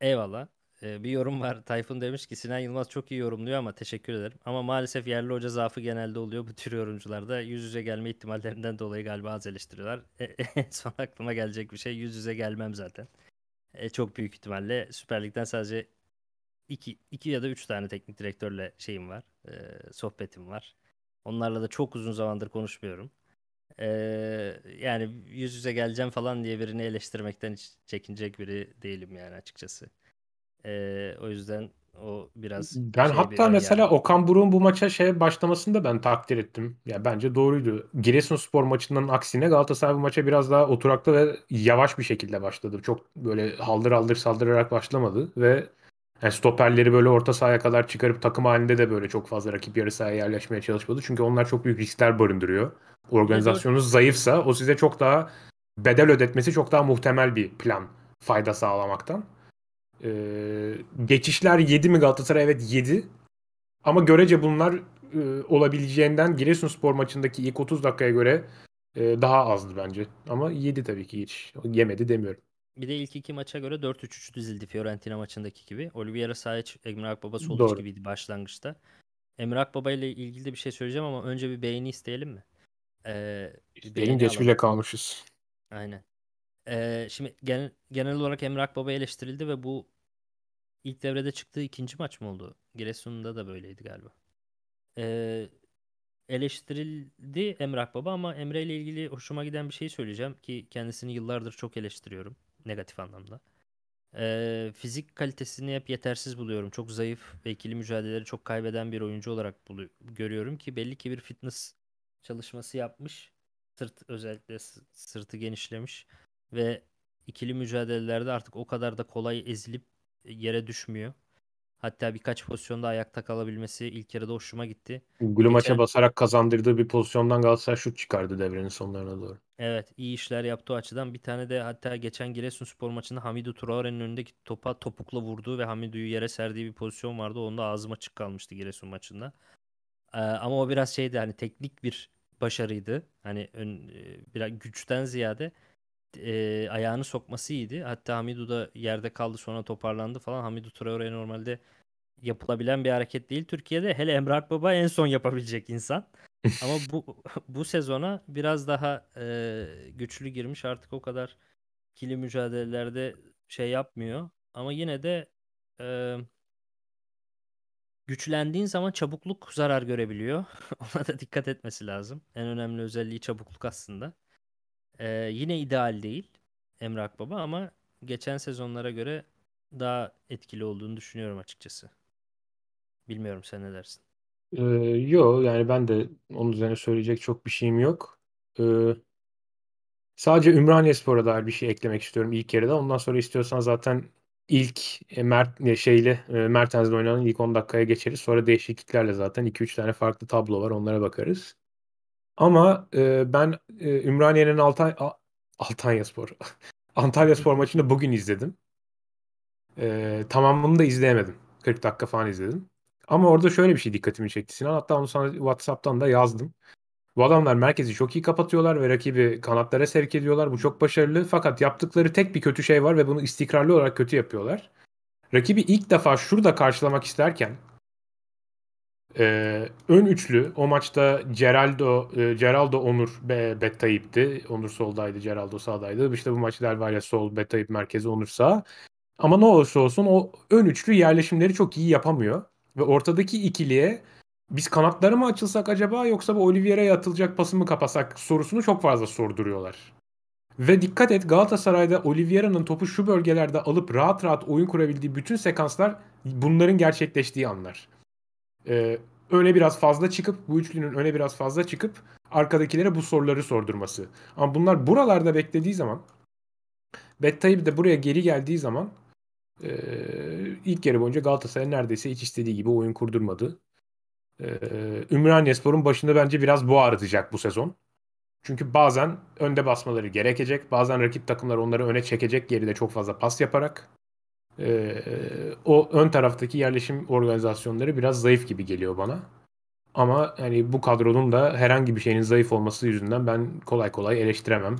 Eyvallah. Ee, bir yorum var. Tayfun demiş ki Sinan Yılmaz çok iyi yorumluyor ama teşekkür ederim. Ama maalesef yerli hoca zaafı genelde oluyor. Bu tür yorumcularda yüz yüze gelme ihtimallerinden dolayı galiba az eleştiriyorlar. E, son aklıma gelecek bir şey yüz yüze gelmem zaten. E, çok büyük ihtimalle Süper Lig'den sadece iki, iki ya da üç tane teknik direktörle şeyim var. E, sohbetim var. Onlarla da çok uzun zamandır konuşmuyorum. Ee, yani yüz yüze geleceğim falan diye birini eleştirmekten hiç çekinecek biri değilim yani açıkçası. Ee, o yüzden o biraz ben şey hatta mesela yani. Okan Buruk'un bu maça şey başlamasını da ben takdir ettim. Ya yani bence doğruydu. Giresunspor maçından aksine Galatasaray bu maça biraz daha oturaklı ve yavaş bir şekilde başladı. Çok böyle haldır haldır saldırarak başlamadı ve yani stoperleri böyle orta sahaya kadar çıkarıp takım halinde de böyle çok fazla rakip yarı sahaya yerleşmeye çalışmadı. Çünkü onlar çok büyük riskler barındırıyor. Organizasyonunuz zayıfsa o size çok daha bedel ödetmesi çok daha muhtemel bir plan fayda sağlamaktan. Ee, geçişler 7 mi Galatasaray? Evet 7. Ama görece bunlar e, olabileceğinden Giresunspor maçındaki ilk 30 dakikaya göre e, daha azdı bence. Ama 7 tabii ki geçiş. Yemedi demiyorum. Bir de ilk iki maça göre 4-3-3 dizildi Fiorentina maçındaki gibi. Oliveira Sahiç, Emre Akbaba Soluç gibiydi başlangıçta. Emre Akbaba ile ilgili de bir şey söyleyeceğim ama önce bir beğeni isteyelim mi? Ee, geç bile kalmışız. Aynen. Ee, şimdi genel, genel olarak Emre Baba eleştirildi ve bu ilk devrede çıktığı ikinci maç mı oldu? Giresun'da da böyleydi galiba. Ee, eleştirildi Emre Baba ama Emre ile ilgili hoşuma giden bir şey söyleyeceğim ki kendisini yıllardır çok eleştiriyorum negatif anlamda. Ee, fizik kalitesini hep yetersiz buluyorum. Çok zayıf ve ikili mücadeleleri çok kaybeden bir oyuncu olarak bulu- görüyorum ki belli ki bir fitness çalışması yapmış. Sırt özellikle sırtı genişlemiş ve ikili mücadelelerde artık o kadar da kolay ezilip e, yere düşmüyor. Hatta birkaç pozisyonda ayakta kalabilmesi ilk yarıda hoşuma gitti. Gülü maça basarak kazandırdığı bir pozisyondan Galatasaray şut çıkardı devrenin sonlarına doğru. Evet iyi işler yaptığı açıdan bir tane de hatta geçen Giresunspor maçında Hamidu Traore'nin önündeki topa topukla vurduğu ve Hamidu'yu yere serdiği bir pozisyon vardı. Onda ağzım açık kalmıştı Giresun maçında. Ee, ama o biraz şeydi hani teknik bir başarıydı. Hani ön, e, biraz güçten ziyade e, ayağını sokması iyiydi. Hatta Hamidu da yerde kaldı sonra toparlandı falan. Hamidu Traore normalde yapılabilen bir hareket değil. Türkiye'de hele Emrah Baba en son yapabilecek insan. Ama bu bu sezona biraz daha e, güçlü girmiş. Artık o kadar kili mücadelelerde şey yapmıyor. Ama yine de e, güçlendiğin zaman çabukluk zarar görebiliyor. Ona da dikkat etmesi lazım. En önemli özelliği çabukluk aslında. Ee, yine ideal değil Emre Baba ama geçen sezonlara göre daha etkili olduğunu düşünüyorum açıkçası. Bilmiyorum sen ne dersin? Ee, yo yani ben de onun üzerine söyleyecek çok bir şeyim yok. Ee, sadece Ümraniyespor'a dair bir şey eklemek istiyorum ilk yarıda. Ondan sonra istiyorsan zaten ilk e, Mert e, şeyle e, Mertens'le oynanan ilk 10 dakikaya geçeriz. Sonra değişikliklerle zaten 2-3 tane farklı tablo var. Onlara bakarız. Ama e, ben e, Ümraniye'nin Altay A- Altanya Spor Antalya Spor maçını da bugün izledim. E, tamamını da izleyemedim. 40 dakika falan izledim. Ama orada şöyle bir şey dikkatimi çekti Sinan. Hatta onu sana WhatsApp'tan da yazdım. Bu adamlar merkezi çok iyi kapatıyorlar ve rakibi kanatlara sevk ediyorlar. Bu çok başarılı. Fakat yaptıkları tek bir kötü şey var ve bunu istikrarlı olarak kötü yapıyorlar. Rakibi ilk defa şurada karşılamak isterken ee, ön üçlü o maçta Geraldo, e, Geraldo Onur be, Bettayip'ti. Onur soldaydı, Geraldo sağdaydı. İşte bu maçı Del sol, Bettayip merkezi Onur sağ. Ama ne olursa olsun o ön üçlü yerleşimleri çok iyi yapamıyor. Ve ortadaki ikiliye biz kanatları mı açılsak acaba yoksa bu Oliveira'ya atılacak pası mı kapasak sorusunu çok fazla sorduruyorlar. Ve dikkat et Galatasaray'da Oliveira'nın topu şu bölgelerde alıp rahat rahat oyun kurabildiği bütün sekanslar bunların gerçekleştiği anlar e, öne biraz fazla çıkıp bu üçlünün öne biraz fazla çıkıp arkadakilere bu soruları sordurması. Ama bunlar buralarda beklediği zaman Bettayip de buraya geri geldiği zaman e, ilk yarı boyunca Galatasaray neredeyse hiç istediği gibi oyun kurdurmadı. E, Ümraniye Spor'un başında bence biraz bu ağrıtacak bu sezon. Çünkü bazen önde basmaları gerekecek. Bazen rakip takımlar onları öne çekecek geride çok fazla pas yaparak e, o ön taraftaki yerleşim organizasyonları biraz zayıf gibi geliyor bana. Ama yani bu kadronun da herhangi bir şeyin zayıf olması yüzünden ben kolay kolay eleştiremem.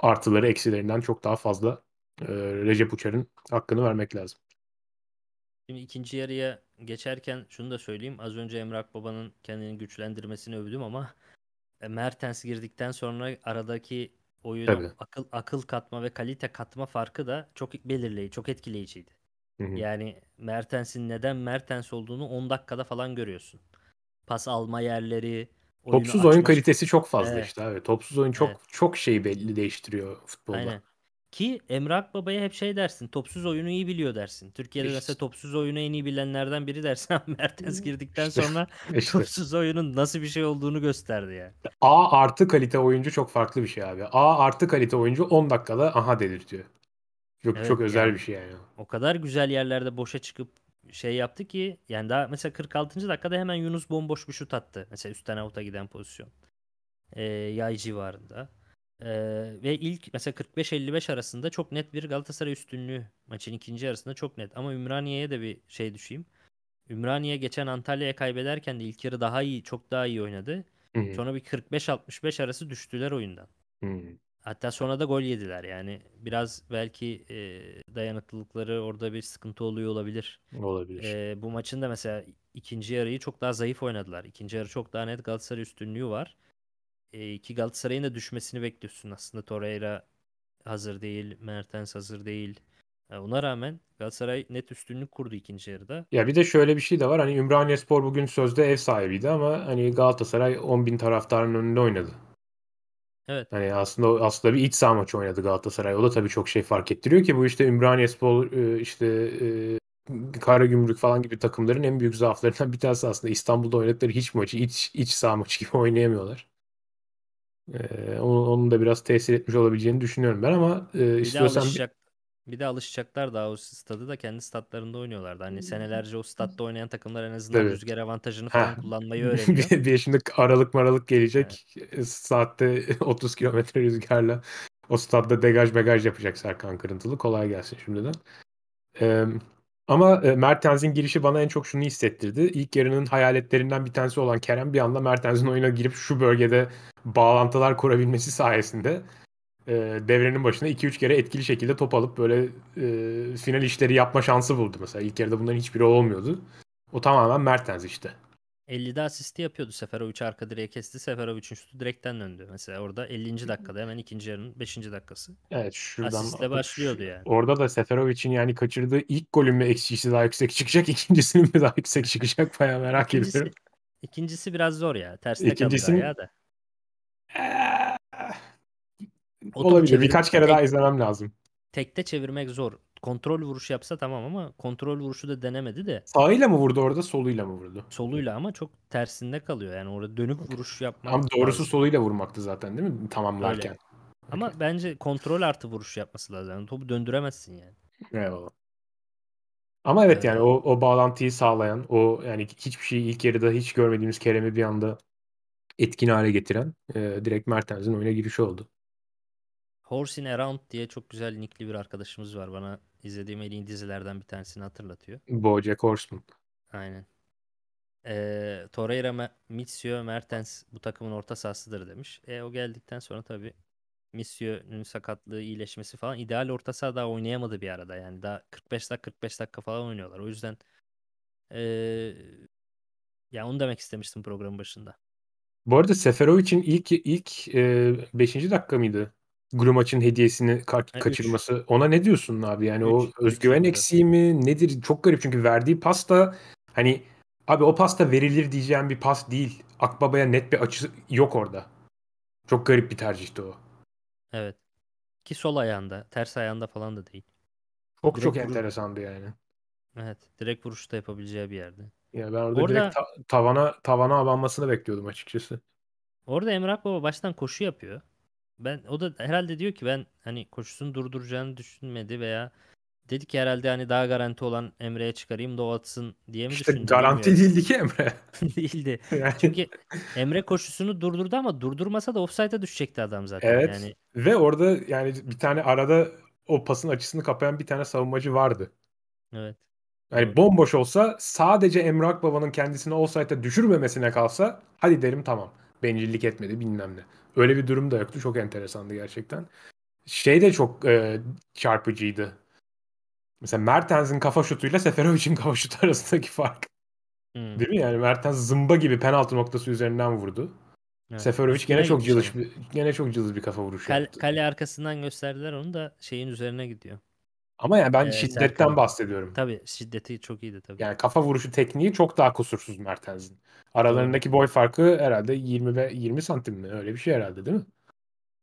Artıları eksilerinden çok daha fazla e, Recep Uçar'ın hakkını vermek lazım. Şimdi ikinci yarıya geçerken şunu da söyleyeyim. Az önce Emrah Baba'nın kendini güçlendirmesini övdüm ama e, Mertens girdikten sonra aradaki oyuna Tabii. akıl akıl katma ve kalite katma farkı da çok belirleyici, çok etkileyiciydi. Hı-hı. Yani Mertens'in neden Mertens olduğunu 10 dakikada falan görüyorsun. Pas alma yerleri, Topsuz açmış. oyun kalitesi çok fazla evet. işte abi. Topsuz oyun çok evet. çok şey belli değiştiriyor futbolda. Aynen. Ki Emre Akbaba'ya hep şey dersin. Topsuz oyunu iyi biliyor dersin. Türkiye'de işte. mesela topsuz oyunu en iyi bilenlerden biri dersen Mertens girdikten işte. sonra işte. topsuz oyunun nasıl bir şey olduğunu gösterdi ya. Yani. A artı kalite oyuncu çok farklı bir şey abi. A artı kalite oyuncu 10 dakikada aha delirtiyor. Çok, evet, çok özel yani, bir şey yani. O kadar güzel yerlerde boşa çıkıp şey yaptı ki yani daha mesela 46. dakikada hemen Yunus bomboş bir şut attı. Mesela üstten avuta giden pozisyon. Ee, yay civarında. Ee, ve ilk mesela 45-55 arasında çok net bir Galatasaray üstünlüğü maçın ikinci yarısında çok net. Ama Ümraniye'ye de bir şey düşeyim. Ümraniye geçen Antalya'ya kaybederken de ilk yarı daha iyi, çok daha iyi oynadı. Hı-hı. Sonra bir 45-65 arası düştüler oyundan. Hı-hı. Hatta sonra da gol yediler yani. Biraz belki e, dayanıklılıkları orada bir sıkıntı oluyor olabilir. Olabilir. E, bu maçın da mesela ikinci yarıyı çok daha zayıf oynadılar. İkinci yarı çok daha net Galatasaray üstünlüğü var e, ki Galatasaray'ın da düşmesini bekliyorsun aslında. Torreira hazır değil, Mertens hazır değil. Yani e, ona rağmen Galatasaray net üstünlük kurdu ikinci yarıda. Ya bir de şöyle bir şey de var. Hani Ümraniye Spor bugün sözde ev sahibiydi ama hani Galatasaray 10 bin taraftarın önünde oynadı. Evet. Hani aslında aslında bir iç saha maçı oynadı Galatasaray. O da tabii çok şey fark ettiriyor ki bu işte Ümraniye Spor e, işte e, Kara Gümrük falan gibi takımların en büyük zaaflarından bir tanesi aslında İstanbul'da oynadıkları hiç maçı iç iç saha maçı gibi oynayamıyorlar. Ee, onun, onun da biraz tesir etmiş olabileceğini düşünüyorum ben ama e, bir de istiyorsan alışacak. Bir de alışacaklar daha o stadı da kendi statlarında oynuyorlardı. Hani hmm. senelerce o statta oynayan takımlar en azından Tabii. rüzgar avantajını falan ha. kullanmayı öğreniyor. bir, bir şimdi aralık maralık gelecek. E, saatte 30 kilometre rüzgarla o stadda degaj bagaj yapacak Serkan Kırıntılı. Kolay gelsin şimdiden. Ee, ama e, Mertens'in girişi bana en çok şunu hissettirdi. İlk yarının hayaletlerinden bir tanesi olan Kerem bir anda Mertens'in oyuna girip şu bölgede bağlantılar kurabilmesi sayesinde e, devrenin başına 2-3 kere etkili şekilde top alıp böyle e, final işleri yapma şansı buldu mesela. İlk yarıda bunların hiçbiri olmuyordu. O tamamen Mertens işte. 50'de asisti yapıyordu Seferovic arka direğe kesti. Seferovic'in şutu direkten döndü. Mesela orada 50. dakikada hemen ikinci yarının 5. dakikası. Evet şuradan. Asistle başlıyordu yani. Orada da Seferovic'in yani kaçırdığı ilk golün mü eksisi daha yüksek çıkacak. ikincisinin mi daha yüksek çıkacak bayağı merak ikincisi, ediyorum. İkincisi biraz zor ya. Tersine ikincisi... kalır ya da. Ee... Olabilir. Birkaç kere tek, daha izlemem lazım. Tekte çevirmek zor kontrol vuruşu yapsa tamam ama kontrol vuruşu da denemedi de. Sağıyla mı vurdu orada soluyla mı vurdu? Soluyla ama çok tersinde kalıyor. Yani orada dönüp vuruş yapmak. Ama doğrusu lazım. soluyla vurmaktı zaten değil mi tamamlarken? Öyle. Ama okay. bence kontrol artı vuruş yapması lazım. Yani topu döndüremezsin yani. Eyvallah. Ama evet, evet yani o, o bağlantıyı sağlayan, o yani hiçbir şeyi ilk yarıda hiç görmediğimiz Kerem'i bir anda etkin hale getiren e, direkt Mertens'in oyuna girişi oldu. Horsin Around diye çok güzel nickli bir arkadaşımız var. Bana izlediğim en iyi dizilerden bir tanesini hatırlatıyor. Bojack Horseman. Aynen. E, Torreira, Mitsio, Mertens bu takımın orta sahasıdır demiş. E, o geldikten sonra tabii Misio'nun sakatlığı iyileşmesi falan ideal orta saha daha oynayamadı bir arada. Yani daha 45 dakika 45 dakika falan oynuyorlar. O yüzden ee, ya onu demek istemiştim programın başında. Bu arada Seferovic'in ilk ilk 5. E, dakika mıydı? Glumaç'ın hediyesini ka- kaçırması. Ona ne diyorsun abi? Yani üç, o özgüven üç eksiği mi nedir? Çok garip çünkü verdiği pasta hani abi o pasta verilir diyeceğim bir pas değil. Akbaba'ya net bir açı yok orada. Çok garip bir tercihti o. Evet. Ki sol ayağında, ters ayağında falan da değil. Çok direkt çok enteresandı yani. Evet, direkt vuruş da yapabileceği bir yerde. Ya ben orada, orada direkt ta- tavana tavana abanmasını bekliyordum açıkçası. Orada Emrah Baba baştan koşu yapıyor ben o da herhalde diyor ki ben hani koşusunu durduracağını düşünmedi veya dedi ki herhalde hani daha garanti olan Emre'ye çıkarayım da o atsın diye mi işte düşündü? Garanti değildi ki Emre. değildi. Yani. Çünkü Emre koşusunu durdurdu ama durdurmasa da offside'a düşecekti adam zaten. Evet. Yani. Ve orada yani bir tane arada o pasın açısını kapayan bir tane savunmacı vardı. Evet. Yani bomboş olsa sadece Emre Akbaba'nın kendisini offside'a düşürmemesine kalsa hadi derim tamam. Bencillik etmedi bilmem ne. Öyle bir durum da yoktu. Çok enteresandı gerçekten. Şey de çok e, çarpıcıydı. Mesela Mertens'in kafa şutuyla Seferovic'in kafa şutu arasındaki fark. Hmm. Değil mi? Yani Mertens zımba gibi penaltı noktası üzerinden vurdu. Evet. Seferovic gene çok cılız bir, gene çok cılız bir kafa vuruşu Kale, yaptı. kale arkasından gösterdiler onu da şeyin üzerine gidiyor. Ama yani ben evet, şiddetten Serkan. bahsediyorum. Tabii şiddeti çok iyiydi tabii. Yani kafa vuruşu tekniği çok daha kusursuz Mertens'in. Aralarındaki boy farkı herhalde 20 ve 20 santim mi? Öyle bir şey herhalde değil mi?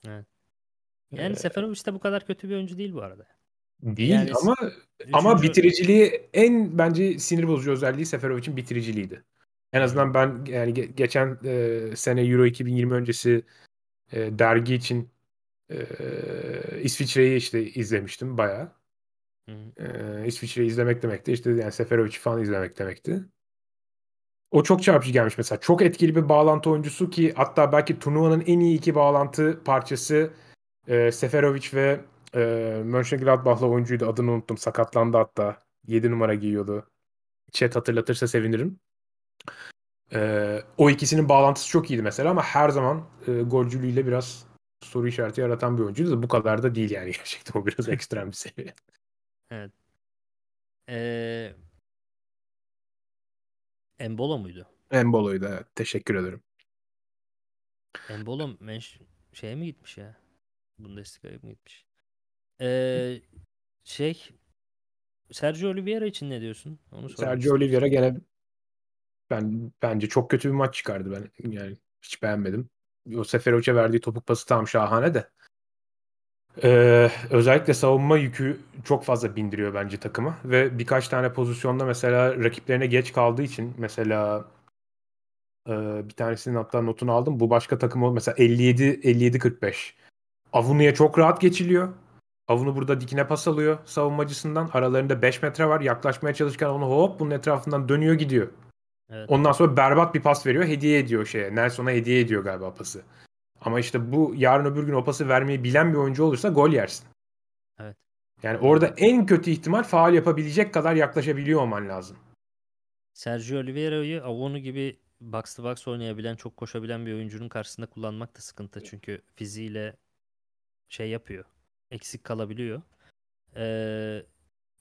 Evet. Yani ee, Seferovic de bu kadar kötü bir oyuncu değil bu arada. Değil yani, ama üçüncü... ama bitiriciliği en bence sinir bozucu özelliği Seferovic'in bitiriciliğiydi. En azından ben yani geçen e, sene Euro 2020 öncesi e, dergi için e, İsviçre'yi işte izlemiştim bayağı. Ee, İsviçre'yi izlemek demekti. İşte yani Seferovic'i falan izlemek demekti. O çok çarpıcı gelmiş mesela. Çok etkili bir bağlantı oyuncusu ki hatta belki turnuvanın en iyi iki bağlantı parçası e, Seferovic ve e, Mönchengladbach'la oyuncuydu. Adını unuttum. Sakatlandı hatta. 7 numara giyiyordu. Chat hatırlatırsa sevinirim. E, o ikisinin bağlantısı çok iyiydi mesela ama her zaman e, golcülüğüyle biraz soru işareti yaratan bir oyuncuydu da bu kadar da değil yani gerçekten o biraz ekstrem bir seviye. Evet. Ee, Embolo muydu? Embolo'ydu evet. Teşekkür ederim. Embolo menş şeye mi gitmiş ya? Bundesliga'ya mı gitmiş? Ee, şey Sergio Oliveira için ne diyorsun? Onu Sergio Oliveira gene ben bence çok kötü bir maç çıkardı ben. Yani hiç beğenmedim. O Seferovic'e verdiği topuk pası tam şahane de. Ee, özellikle savunma yükü çok fazla bindiriyor bence takımı ve birkaç tane pozisyonda mesela rakiplerine geç kaldığı için mesela e, bir tanesinin hatta notunu aldım. Bu başka takım mesela 57 57 45. Avunu'ya çok rahat geçiliyor. Avunu burada dikine pas alıyor savunmacısından. Aralarında 5 metre var. Yaklaşmaya çalışırken onu hop bunun etrafından dönüyor gidiyor. Evet. Ondan sonra berbat bir pas veriyor. Hediye ediyor şeye. Nelson'a hediye ediyor galiba pası. Ama işte bu yarın öbür gün o pası vermeyi bilen bir oyuncu olursa gol yersin. Evet. Yani orada en kötü ihtimal faal yapabilecek kadar yaklaşabiliyor olman lazım. Sergio Oliveira'yı Avonu gibi box to box oynayabilen, çok koşabilen bir oyuncunun karşısında kullanmak da sıkıntı. Çünkü fiziğiyle şey yapıyor. Eksik kalabiliyor. Ee,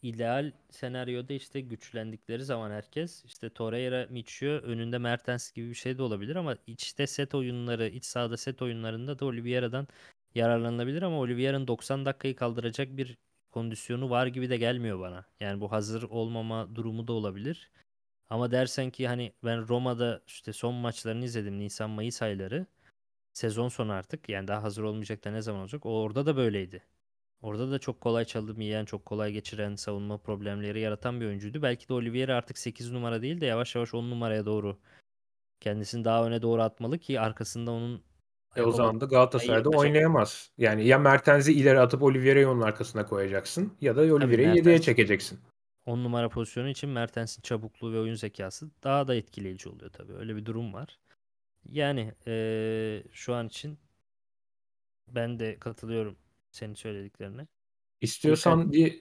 ideal senaryoda işte güçlendikleri zaman herkes işte Torreira, Michio önünde Mertens gibi bir şey de olabilir ama içte set oyunları, iç sahada set oyunlarında da Oliveira'dan yararlanılabilir ama Oliveira'nın 90 dakikayı kaldıracak bir kondisyonu var gibi de gelmiyor bana. Yani bu hazır olmama durumu da olabilir. Ama dersen ki hani ben Roma'da işte son maçlarını izledim Nisan Mayıs ayları. Sezon sonu artık yani daha hazır olmayacak da ne zaman olacak? O orada da böyleydi. Orada da çok kolay çalım yiyen, çok kolay geçiren, savunma problemleri yaratan bir oyuncuydu. Belki de Olivieri artık 8 numara değil de yavaş yavaş 10 numaraya doğru kendisini daha öne doğru atmalı ki arkasında onun e o zaman da Galatasaray'da oynayamaz. Yani ya Mertens'i ileri atıp Olivieri onun arkasına koyacaksın ya da Olivieri 7'ye çekeceksin. 10 numara pozisyonu için Mertens'in çabukluğu ve oyun zekası daha da etkileyici oluyor tabii. Öyle bir durum var. Yani ee, şu an için ben de katılıyorum senin söylediklerini. İstiyorsan Lütfen. bir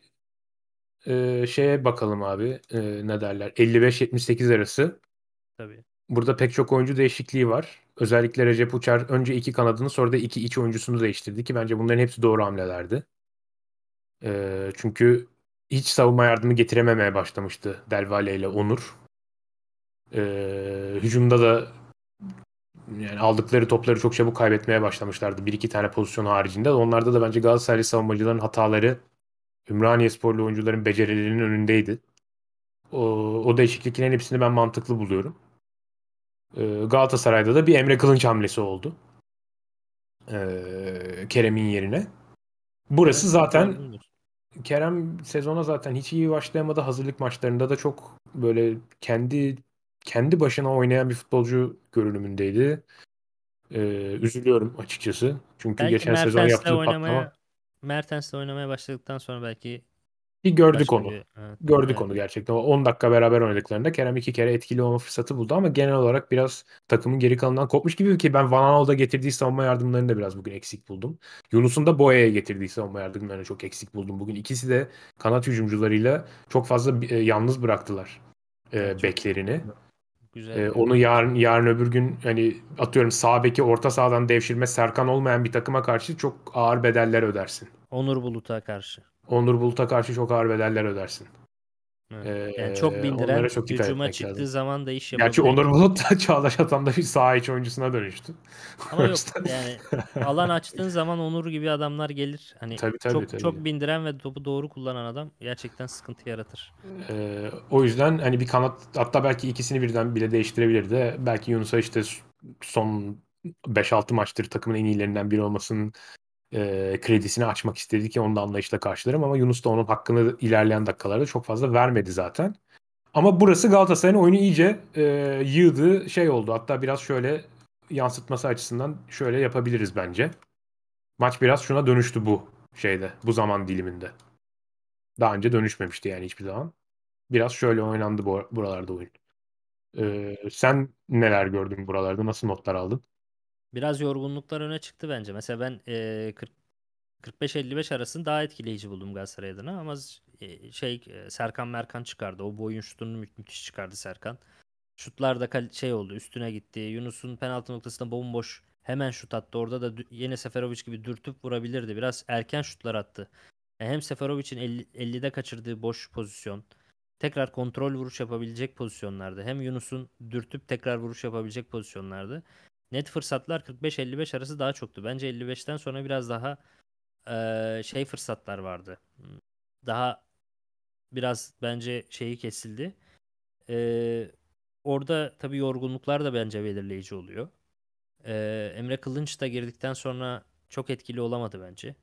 e, şeye bakalım abi. E, ne derler? 55-78 arası. Tabii. Burada pek çok oyuncu değişikliği var. Özellikle Recep Uçar önce iki kanadını sonra da iki iç oyuncusunu değiştirdi ki bence bunların hepsi doğru hamlelerdi. E, çünkü hiç savunma yardımı getirememeye başlamıştı Delvale ile Onur. E, hücumda da yani aldıkları topları çok çabuk kaybetmeye başlamışlardı. Bir iki tane pozisyon haricinde. Onlarda da bence Galatasaraylı savunmacıların hataları Ümraniye sporlu oyuncuların becerilerinin önündeydi. O, o değişikliklerin hepsini ben mantıklı buluyorum. Ee, Galatasaray'da da bir Emre Kılınç hamlesi oldu. Ee, Kerem'in yerine. Burası zaten Kerem sezona zaten hiç iyi başlayamadı. Hazırlık maçlarında da çok böyle kendi kendi başına oynayan bir futbolcu görünümündeydi. Ee, üzülüyorum açıkçası. Çünkü belki geçen sezon yaptığı patlama. Mertens'le oynamaya başladıktan sonra belki bir gördük onu. Bir, gördük evet. onu gerçekten. 10 dakika beraber oynadıklarında Kerem iki kere etkili olma fırsatı buldu ama genel olarak biraz takımın geri kalanından kopmuş gibi ki ben Van Aanhol'da getirdiği savunma yardımlarını da biraz bugün eksik buldum. Yunus'un da Boya'ya getirdiği savunma yardımlarını çok eksik buldum bugün. İkisi de kanat hücumcularıyla çok fazla e, yalnız bıraktılar e, beklerini. Güzel. Ee, onu yarın yarın öbür gün hani atıyorum sağ beki orta sahadan devşirme Serkan olmayan bir takıma karşı çok ağır bedeller ödersin. Onur Bulut'a karşı. Onur Bulut'a karşı çok ağır bedeller ödersin. Evet. yani çok bindiren çok hücuma çıktığı lazım. zaman da iş yapabilir. Gerçi Onur Bulut da Çağdaş Atan'da bir saha iç oyuncusuna dönüştü. Ama yok yani alan açtığın zaman Onur gibi adamlar gelir. Hani tabii, tabii, çok tabii. çok bindiren ve topu doğru kullanan adam gerçekten sıkıntı yaratır. Ee, o yüzden hani bir kanat hatta belki ikisini birden bile değiştirebilirdi. Belki Yunus'a işte son 5-6 maçtır takımın en iyilerinden biri olmasının e, kredisini açmak istedi ki onu da anlayışla karşılarım ama Yunus da onun hakkını ilerleyen dakikalarda çok fazla vermedi zaten. Ama burası Galatasaray'ın oyunu iyice e, yığdığı şey oldu. Hatta biraz şöyle yansıtması açısından şöyle yapabiliriz bence. Maç biraz şuna dönüştü bu şeyde, bu zaman diliminde. Daha önce dönüşmemişti yani hiçbir zaman. Biraz şöyle oynandı bu, buralarda oyun. Ee, sen neler gördün buralarda? Nasıl notlar aldın? Biraz yorgunluklar öne çıktı bence. Mesela ben e, 40 45-55 arasını daha etkileyici buldum Galatasaray adına ama e, şey e, Serkan Merkan çıkardı. O boyun şutunu mü- müthiş çıkardı Serkan. Şutlar da kal- şey oldu üstüne gitti. Yunus'un penaltı noktasında bomboş hemen şut attı. Orada da yine Seferovic gibi dürtüp vurabilirdi. Biraz erken şutlar attı. Yani e, hem Seferovic'in 50, 50'de kaçırdığı boş pozisyon tekrar kontrol vuruş yapabilecek pozisyonlardı hem Yunus'un dürtüp tekrar vuruş yapabilecek pozisyonlardı net fırsatlar 45-55 arası daha çoktu. Bence 55'ten sonra biraz daha e, şey fırsatlar vardı. Hmm, daha biraz bence şeyi kesildi. E, orada tabii yorgunluklar da bence belirleyici oluyor. E, Emre Kılınç da girdikten sonra çok etkili olamadı bence.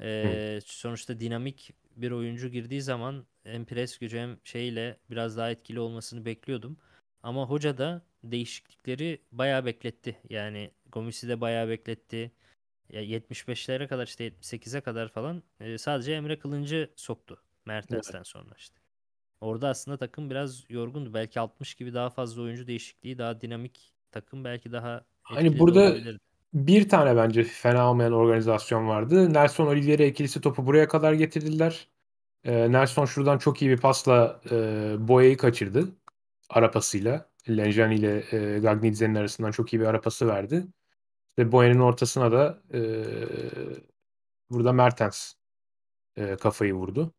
E, sonuçta dinamik bir oyuncu girdiği zaman hem pres gücü hem şeyle biraz daha etkili olmasını bekliyordum. Ama hoca da değişiklikleri bayağı bekletti. Yani Gomez'i de bayağı bekletti. Ya 75'lere kadar işte 78'e kadar falan e, sadece Emre Kılıncı soktu Mertens'ten evet. sonra işte. Orada aslında takım biraz yorgundu. Belki 60 gibi daha fazla oyuncu değişikliği, daha dinamik takım belki daha Hani burada olabilirdi. bir tane bence fena olmayan organizasyon vardı. Nelson Oliveira ikilisi topu buraya kadar getirdiler. E, Nelson şuradan çok iyi bir pasla e, Boya'yı kaçırdı. Ara pasıyla. Lejan ile e, Gagnidze'nin arasından çok iyi bir ara pası verdi. Ve Boyen'in ortasına da e, burada Mertens e, kafayı vurdu.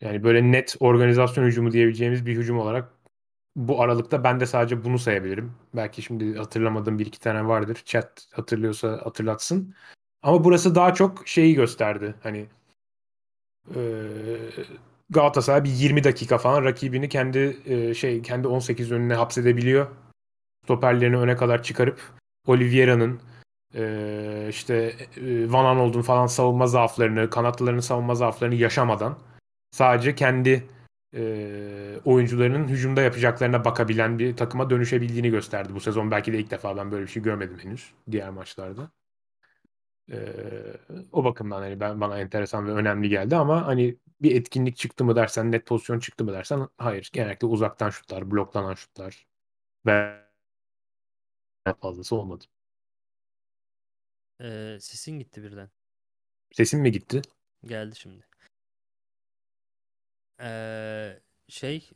Yani böyle net organizasyon hücumu diyebileceğimiz bir hücum olarak bu aralıkta ben de sadece bunu sayabilirim. Belki şimdi hatırlamadığım bir iki tane vardır. Chat hatırlıyorsa hatırlatsın. Ama burası daha çok şeyi gösterdi. Hani e, Galatasaray bir 20 dakika falan rakibini kendi e, şey kendi 18 önüne hapsedebiliyor. Stoperlerini öne kadar çıkarıp Oliveira'nın e, işte e, Van Anold'un falan savunma zaaflarını, kanatlarının savunma zaaflarını yaşamadan sadece kendi e, oyuncularının hücumda yapacaklarına bakabilen bir takıma dönüşebildiğini gösterdi bu sezon. Belki de ilk defa ben böyle bir şey görmedim henüz diğer maçlarda o bakımdan hani ben bana enteresan ve önemli geldi ama hani bir etkinlik çıktı mı dersen net pozisyon çıktı mı dersen hayır genellikle uzaktan şutlar, bloklanan şutlar ve fazlası olmadı. Ee, sesin gitti birden. Sesin mi gitti? Geldi şimdi. Ee, şey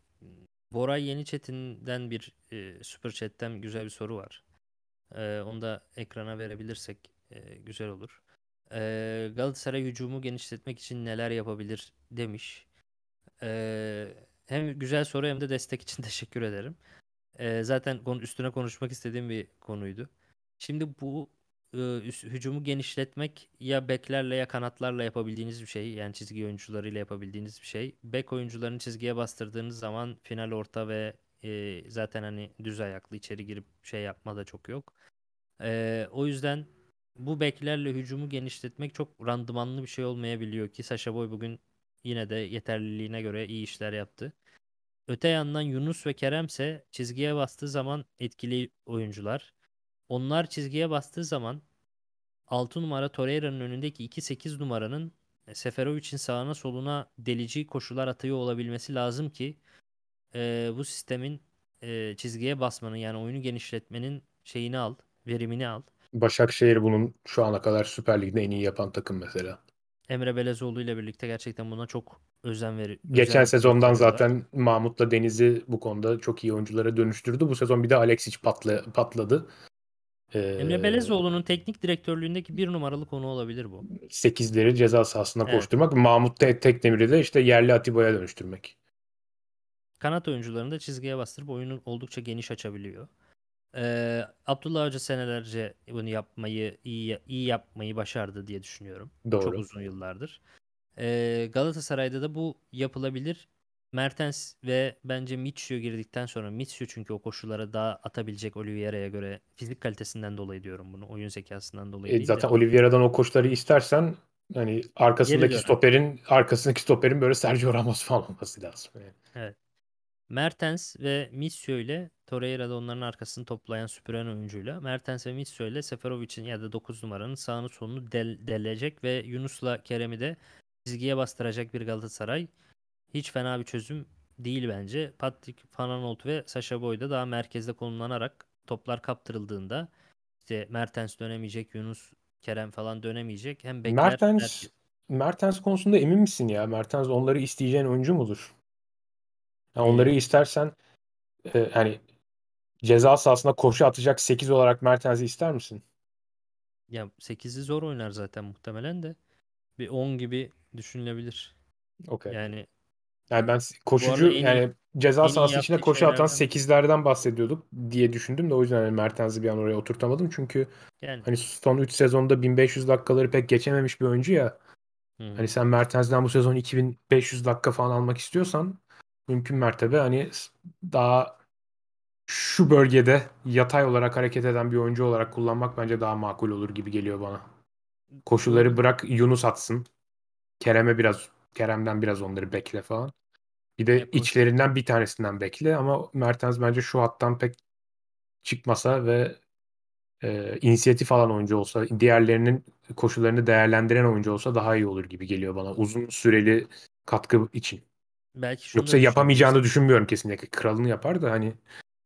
Boray Yeni Çetinden bir e, Super Chat'ten güzel bir soru var. Ee, onu da ekrana verebilirsek e, güzel olur. E, Galatasaray hücumu genişletmek için neler yapabilir demiş. E, hem güzel soru hem de destek için teşekkür ederim. E, zaten konu, üstüne konuşmak istediğim bir konuydu. Şimdi bu e, hücumu genişletmek ya beklerle ya kanatlarla yapabildiğiniz bir şey. Yani çizgi oyuncularıyla yapabildiğiniz bir şey. Bek oyuncularını çizgiye bastırdığınız zaman final orta ve e, zaten hani düz ayaklı içeri girip şey yapma da çok yok. E, o yüzden bu beklerle hücumu genişletmek çok randımanlı bir şey olmayabiliyor ki Sasha Boy bugün yine de yeterliliğine göre iyi işler yaptı. Öte yandan Yunus ve Kerem ise çizgiye bastığı zaman etkili oyuncular. Onlar çizgiye bastığı zaman 6 numara Torreira'nın önündeki 2-8 numaranın e, Seferovic'in sağına soluna delici koşular atıyor olabilmesi lazım ki e, bu sistemin e, çizgiye basmanın yani oyunu genişletmenin şeyini al, verimini al. Başakşehir bunun şu ana kadar Süper Lig'de en iyi yapan takım mesela. Emre Belezoğlu ile birlikte gerçekten buna çok özen verir. Geçen özen sezondan zaten Mahmut'la Deniz'i bu konuda çok iyi oyunculara dönüştürdü. Bu sezon bir de Alexic patla, patladı. Ee, Emre Belezoğlu'nun teknik direktörlüğündeki bir numaralı konu olabilir bu. Sekizleri ceza sahasına evet. koşturmak. Mahmut te- Tekdemir'i de işte yerli Atiba'ya dönüştürmek. Kanat oyuncularını da çizgiye bastırıp oyunu oldukça geniş açabiliyor. Ee, Abdullah Hoca senelerce bunu yapmayı iyi, iyi yapmayı başardı diye düşünüyorum. Doğru. Çok uzun yıllardır. Ee, Galatasaray'da da bu yapılabilir. Mertens ve bence Mitsio girdikten sonra Mitsio çünkü o koşullara daha atabilecek Oliveira'ya göre fizik kalitesinden dolayı diyorum bunu. Oyun zekasından dolayı. E, zaten de. Oliveira'dan o koşulları istersen hani arkasındaki stoperin arkasındaki stoperin böyle Sergio Ramos falan olması lazım. Evet. Mertens ve Misio ile Torreira da onların arkasını toplayan süpüren oyuncuyla Mertens ve Misio ile Seferovic'in ya da 9 numaranın sağını solunu del delecek ve Yunus'la Kerem'i de çizgiye bastıracak bir Galatasaray hiç fena bir çözüm değil bence. Patrick Fananolt ve Sasha Boy da daha merkezde konumlanarak toplar kaptırıldığında işte Mertens dönemeyecek, Yunus, Kerem falan dönemeyecek. Hem bekler, Mertens, Mertens konusunda emin misin ya? Mertens onları isteyeceğin oyuncu mudur? Yani onları istersen e, hani ceza sahasında koşu atacak 8 olarak Mertens'i ister misin? Ya 8'i zor oynar zaten muhtemelen de bir 10 gibi düşünülebilir. Okay. Yani yani ben koşucu yani ceza sahası içine koşu atan 8'lerden bahsediyorduk diye düşündüm de o yüzden hani Mertens'i bir an oraya oturtamadım. Çünkü yani. hani son 3 sezonda 1500 dakikaları pek geçememiş bir oyuncu ya. Hmm. Hani sen Mertens'den bu sezon 2500 dakika falan almak istiyorsan mümkün mertebe hani daha şu bölgede yatay olarak hareket eden bir oyuncu olarak kullanmak bence daha makul olur gibi geliyor bana. Koşulları bırak Yunus atsın. Kerem'e biraz Kerem'den biraz onları bekle falan. Bir de Yapın. içlerinden bir tanesinden bekle ama Mertens bence şu hattan pek çıkmasa ve e, inisiyatif alan oyuncu olsa, diğerlerinin koşullarını değerlendiren oyuncu olsa daha iyi olur gibi geliyor bana uzun süreli katkı için. Belki şunu Yoksa yapamayacağını düşünmüyorum kesinlikle. Kralını yapar da hani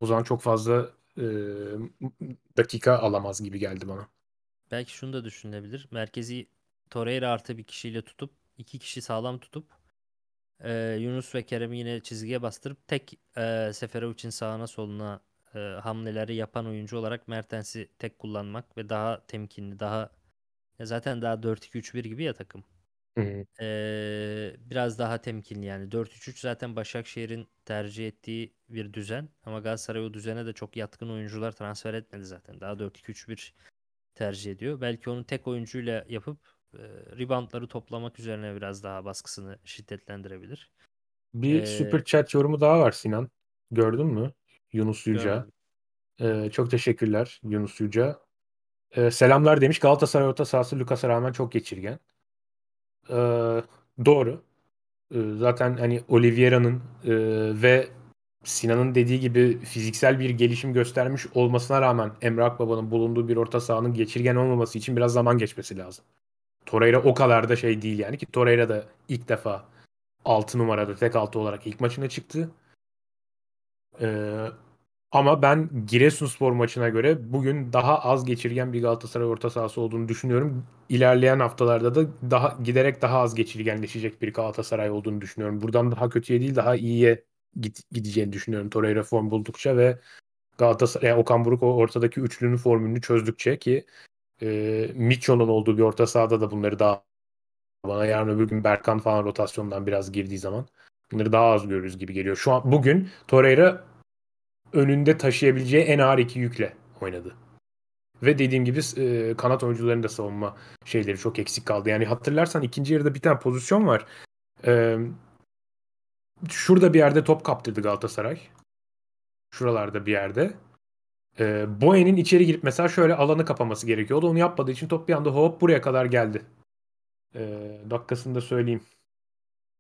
o zaman çok fazla e, dakika alamaz gibi geldi bana. Belki şunu da düşünebilir. Merkezi Torreira artı bir kişiyle tutup iki kişi sağlam tutup e, Yunus ve Kerem'i yine çizgiye bastırıp tek e, Seferovic'in sağına soluna e, hamleleri yapan oyuncu olarak Mertens'i tek kullanmak ve daha temkinli daha zaten daha 4-2-3-1 gibi ya takım. Hı. biraz daha temkinli yani 4-3-3 zaten Başakşehir'in tercih ettiği bir düzen ama Galatasaray o düzene de çok yatkın oyuncular transfer etmedi zaten. Daha 4-2-3-1 tercih ediyor. Belki onu tek oyuncuyla yapıp e, reboundları toplamak üzerine biraz daha baskısını şiddetlendirebilir. Bir ee, süper chat yorumu daha var Sinan. Gördün mü? Yunus Yüce. Ee, çok teşekkürler Yunus Yüce. Ee, selamlar demiş. Galatasaray orta sahası Lukas'a rağmen çok geçirgen e, doğru. E, zaten hani Oliveira'nın e, ve Sinan'ın dediği gibi fiziksel bir gelişim göstermiş olmasına rağmen Emre Akbaba'nın bulunduğu bir orta sahanın geçirgen olmaması için biraz zaman geçmesi lazım. Torreira o kadar da şey değil yani ki Torreira da ilk defa 6 numarada tek altı olarak ilk maçına çıktı. Ee, ama ben Giresunspor maçına göre bugün daha az geçirgen bir Galatasaray orta sahası olduğunu düşünüyorum. İlerleyen haftalarda da daha giderek daha az geçirgenleşecek bir Galatasaray olduğunu düşünüyorum. Buradan daha kötüye değil daha iyiye gideceğini düşünüyorum. Torreira form buldukça ve Galatasaray yani Okan Buruk ortadaki üçlünün formülünü çözdükçe ki e, Micho'nun olduğu bir orta sahada da bunları daha bana yarın öbür gün Berkan falan rotasyondan biraz girdiği zaman bunları daha az görürüz gibi geliyor. Şu an bugün Torreira önünde taşıyabileceği en ağır iki yükle oynadı. Ve dediğim gibi e, kanat oyuncularının da savunma şeyleri çok eksik kaldı. Yani hatırlarsan ikinci yarıda bir tane pozisyon var. E, şurada bir yerde top kaptırdı Galatasaray. Şuralarda bir yerde. E, Boyen'in içeri girip mesela şöyle alanı kapaması gerekiyordu. Onu yapmadığı için top bir anda hop buraya kadar geldi. E, dakikasını da söyleyeyim.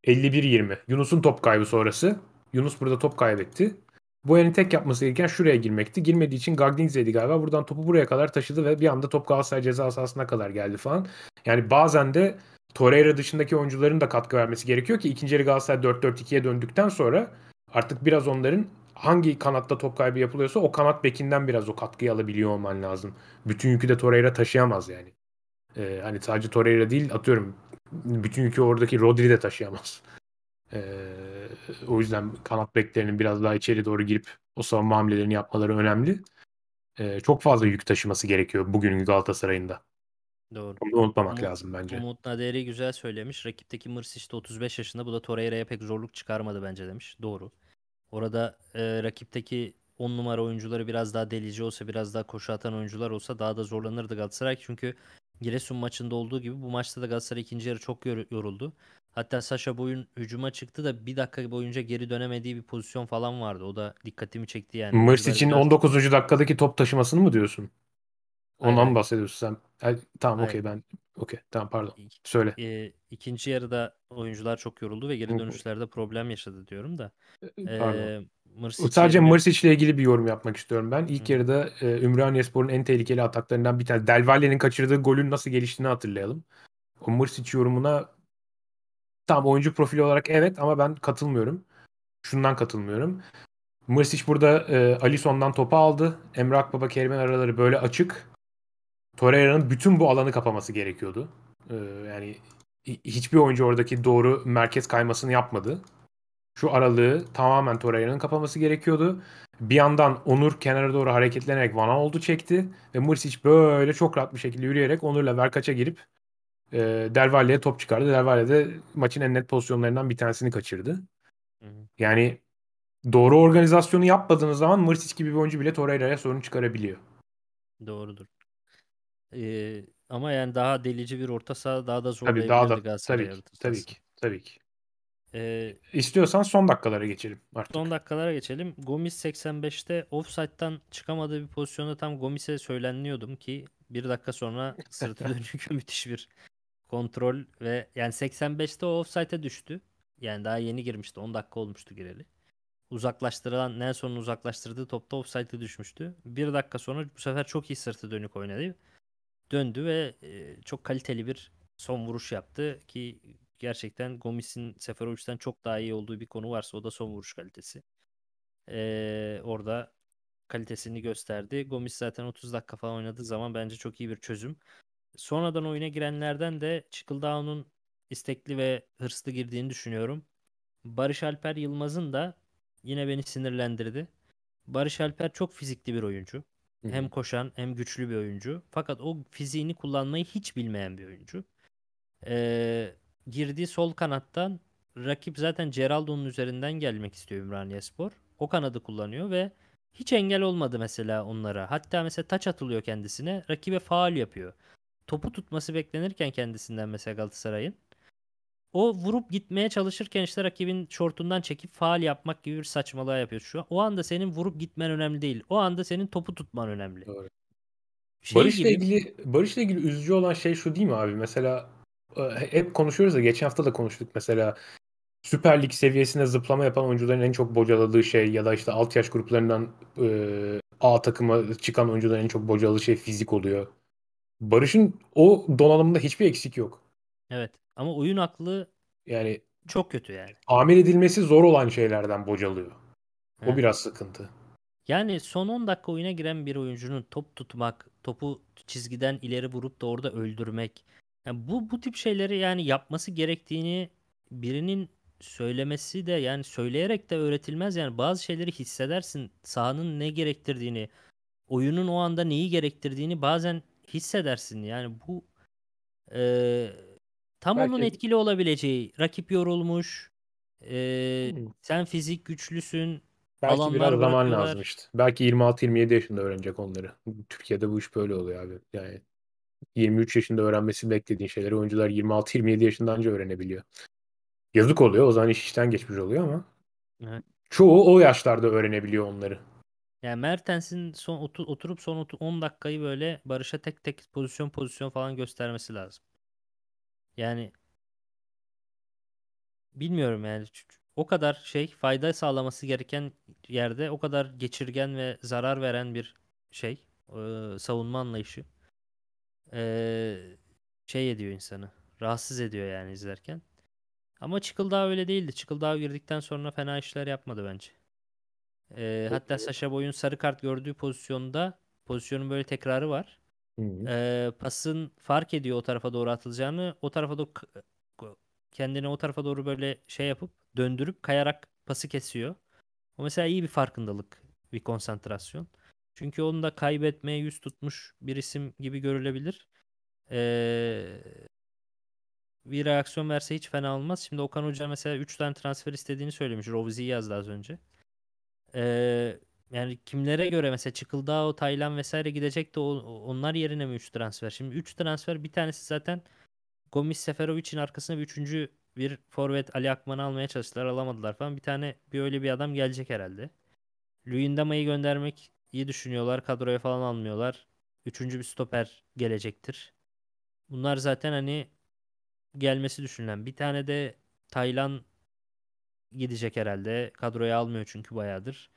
51-20. Yunus'un top kaybı sonrası. Yunus burada top kaybetti. Bu yani tek yapması gereken şuraya girmekti. Girmediği için Gagdinseydi galiba. Buradan topu buraya kadar taşıdı ve bir anda top Galatasaray ceza sahasına kadar geldi falan. Yani bazen de Torreira dışındaki oyuncuların da katkı vermesi gerekiyor ki ikinci yarı Galatasaray 4-4-2'ye döndükten sonra artık biraz onların hangi kanatta top kaybı yapılıyorsa o kanat bekinden biraz o katkıyı alabiliyor olman lazım. Bütün yükü de Torreira taşıyamaz yani. Ee, hani sadece Torreira değil atıyorum bütün yükü oradaki Rodri de taşıyamaz. Ee, o yüzden kanat beklerinin biraz daha içeri doğru girip o savunma hamlelerini yapmaları önemli. E, çok fazla yük taşıması gerekiyor bugünün Galatasaray'ında. Doğru. Onu unutmamak Umut, lazım bence. Umut Nader'i güzel söylemiş. Rakipteki Mırsiç de 35 yaşında. Bu da Torreira'ya pek zorluk çıkarmadı bence demiş. Doğru. Orada e, rakipteki 10 numara oyuncuları biraz daha delici olsa, biraz daha koşu atan oyuncular olsa daha da zorlanırdı Galatasaray. Çünkü Giresun maçında olduğu gibi bu maçta da Galatasaray ikinci yarı çok yoruldu. Hatta Sasha boyun hücuma çıktı da bir dakika boyunca geri dönemediği bir pozisyon falan vardı. O da dikkatimi çekti yani. Mırsic'in 19. dakikadaki top taşımasını mı diyorsun? Ondan Aynen. bahsediyorsun sen? tamam okey ben okey tamam pardon. Söyle. E, ikinci yarıda oyuncular çok yoruldu ve geri dönüşlerde problem yaşadı diyorum da. E, e Mırsic Sadece Mırsic ile ilgili bir yorum yapmak istiyorum ben. İlk Hı. yarıda e, Ümraniyespor'un en tehlikeli ataklarından bir tane Del Valle'nin kaçırdığı golün nasıl geliştiğini hatırlayalım. O Mırsic yorumuna Tamam oyuncu profili olarak evet ama ben katılmıyorum. Şundan katılmıyorum. Mırsic burada e, Alisson'dan topu aldı. Emrah Baba Kerim'in araları böyle açık. Torreira'nın bütün bu alanı kapaması gerekiyordu. E, yani hiçbir oyuncu oradaki doğru merkez kaymasını yapmadı. Şu aralığı tamamen Torreira'nın kapaması gerekiyordu. Bir yandan Onur kenara doğru hareketlenerek Van oldu çekti. Ve Mırsic böyle çok rahat bir şekilde yürüyerek Onur'la Verkaç'a girip e, ee, Dervalle'ye top çıkardı. Dervalle de maçın en net pozisyonlarından bir tanesini kaçırdı. Yani doğru organizasyonu yapmadığınız zaman Mırsic gibi bir oyuncu bile Torreira'ya sorun çıkarabiliyor. Doğrudur. Ee, ama yani daha delici bir orta saha daha da zorlayabilirdi tabii, daha da, Galatasaray tabii, tabii ki. Tabii ki. Ee, İstiyorsan son dakikalara geçelim artık. Son dakikalara geçelim. Gomis 85'te offside'dan çıkamadığı bir pozisyonda tam Gomis'e söyleniyordum ki bir dakika sonra sırtı dönük müthiş bir kontrol ve yani 85'te o offside'e düştü. Yani daha yeni girmişti. 10 dakika olmuştu gireli. Uzaklaştırılan Nelson'un uzaklaştırdığı topta offside'e düşmüştü. Bir dakika sonra bu sefer çok iyi sırtı dönük oynadı. Döndü ve e, çok kaliteli bir son vuruş yaptı ki gerçekten Gomis'in Seferovic'den çok daha iyi olduğu bir konu varsa o da son vuruş kalitesi. Ee, orada kalitesini gösterdi. Gomis zaten 30 dakika falan oynadığı zaman bence çok iyi bir çözüm sonradan oyuna girenlerden de Çıkıldağ'ın istekli ve hırslı girdiğini düşünüyorum. Barış Alper Yılmaz'ın da yine beni sinirlendirdi. Barış Alper çok fizikli bir oyuncu. Hı-hı. Hem koşan hem güçlü bir oyuncu. Fakat o fiziğini kullanmayı hiç bilmeyen bir oyuncu. Ee, girdiği sol kanattan rakip zaten Geraldo'nun üzerinden gelmek istiyor Ümraniye Spor. O kanadı kullanıyor ve hiç engel olmadı mesela onlara. Hatta mesela taç atılıyor kendisine. Rakibe faal yapıyor topu tutması beklenirken kendisinden mesela Galatasaray'ın o vurup gitmeye çalışırken işte rakibin şortundan çekip faal yapmak gibi bir saçmalığa yapıyor şu an. O anda senin vurup gitmen önemli değil. O anda senin topu tutman önemli. Doğru. Şey Barış'la gibi... ilgili Barış'la ilgili üzücü olan şey şu değil mi abi? Mesela e, hep konuşuyoruz da geçen hafta da konuştuk mesela Süper Lig seviyesine zıplama yapan oyuncuların en çok bocaladığı şey ya da işte alt yaş gruplarından e, A takıma çıkan oyuncuların en çok bocaladığı şey fizik oluyor. Barış'ın o donanımında hiçbir eksik yok. Evet ama oyun aklı yani çok kötü yani. Amel edilmesi zor olan şeylerden bocalıyor. O biraz sıkıntı. Yani son 10 dakika oyuna giren bir oyuncunun top tutmak, topu çizgiden ileri vurup da orada öldürmek. Yani bu bu tip şeyleri yani yapması gerektiğini birinin söylemesi de yani söyleyerek de öğretilmez. Yani bazı şeyleri hissedersin. Sahanın ne gerektirdiğini, oyunun o anda neyi gerektirdiğini bazen hissedersin. Yani bu e, tam Belki... onun etkili olabileceği. Rakip yorulmuş. E, hmm. Sen fizik güçlüsün. Belki Alanlar biraz zaman lazım işte. Belki 26-27 yaşında öğrenecek onları. Türkiye'de bu iş böyle oluyor abi. Yani 23 yaşında öğrenmesi beklediğin şeyleri oyuncular 26-27 yaşından önce öğrenebiliyor. Yazık oluyor. O zaman iş işten geçmiş oluyor ama. Evet. Çoğu o yaşlarda öğrenebiliyor onları. Yani Mertens'in son otu- oturup son otu- 10 dakikayı böyle Barış'a tek tek pozisyon pozisyon falan göstermesi lazım. Yani bilmiyorum yani o kadar şey fayda sağlaması gereken yerde o kadar geçirgen ve zarar veren bir şey e, savunma anlayışı e, şey ediyor insanı rahatsız ediyor yani izlerken. Ama Çıkıldağ öyle değildi. Çıkıldağ girdikten sonra fena işler yapmadı bence. E, hatta Sasha Boy'un sarı kart gördüğü pozisyonda pozisyonun böyle tekrarı var. E, pasın fark ediyor o tarafa doğru atılacağını. O tarafa doğru kendini o tarafa doğru böyle şey yapıp döndürüp kayarak pası kesiyor. O mesela iyi bir farkındalık, bir konsantrasyon. Çünkü onu da kaybetmeye yüz tutmuş bir isim gibi görülebilir. Ee, bir reaksiyon verse hiç fena olmaz. Şimdi Okan Hoca mesela 3 tane transfer istediğini söylemiş. Rovzi'yi yazdı az önce. Ee, yani kimlere göre mesela Çıkıldao, Taylan vesaire gidecek de onlar yerine mi 3 transfer? Şimdi 3 transfer bir tanesi zaten Gomis Seferovic'in arkasına bir üçüncü bir forvet Ali Akman'ı almaya çalıştılar alamadılar falan. Bir tane bir öyle bir adam gelecek herhalde. Luyendama'yı göndermek iyi düşünüyorlar. Kadroya falan almıyorlar. Üçüncü bir stoper gelecektir. Bunlar zaten hani gelmesi düşünülen. Bir tane de Taylan gidecek herhalde. Kadroya almıyor çünkü bayağıdır.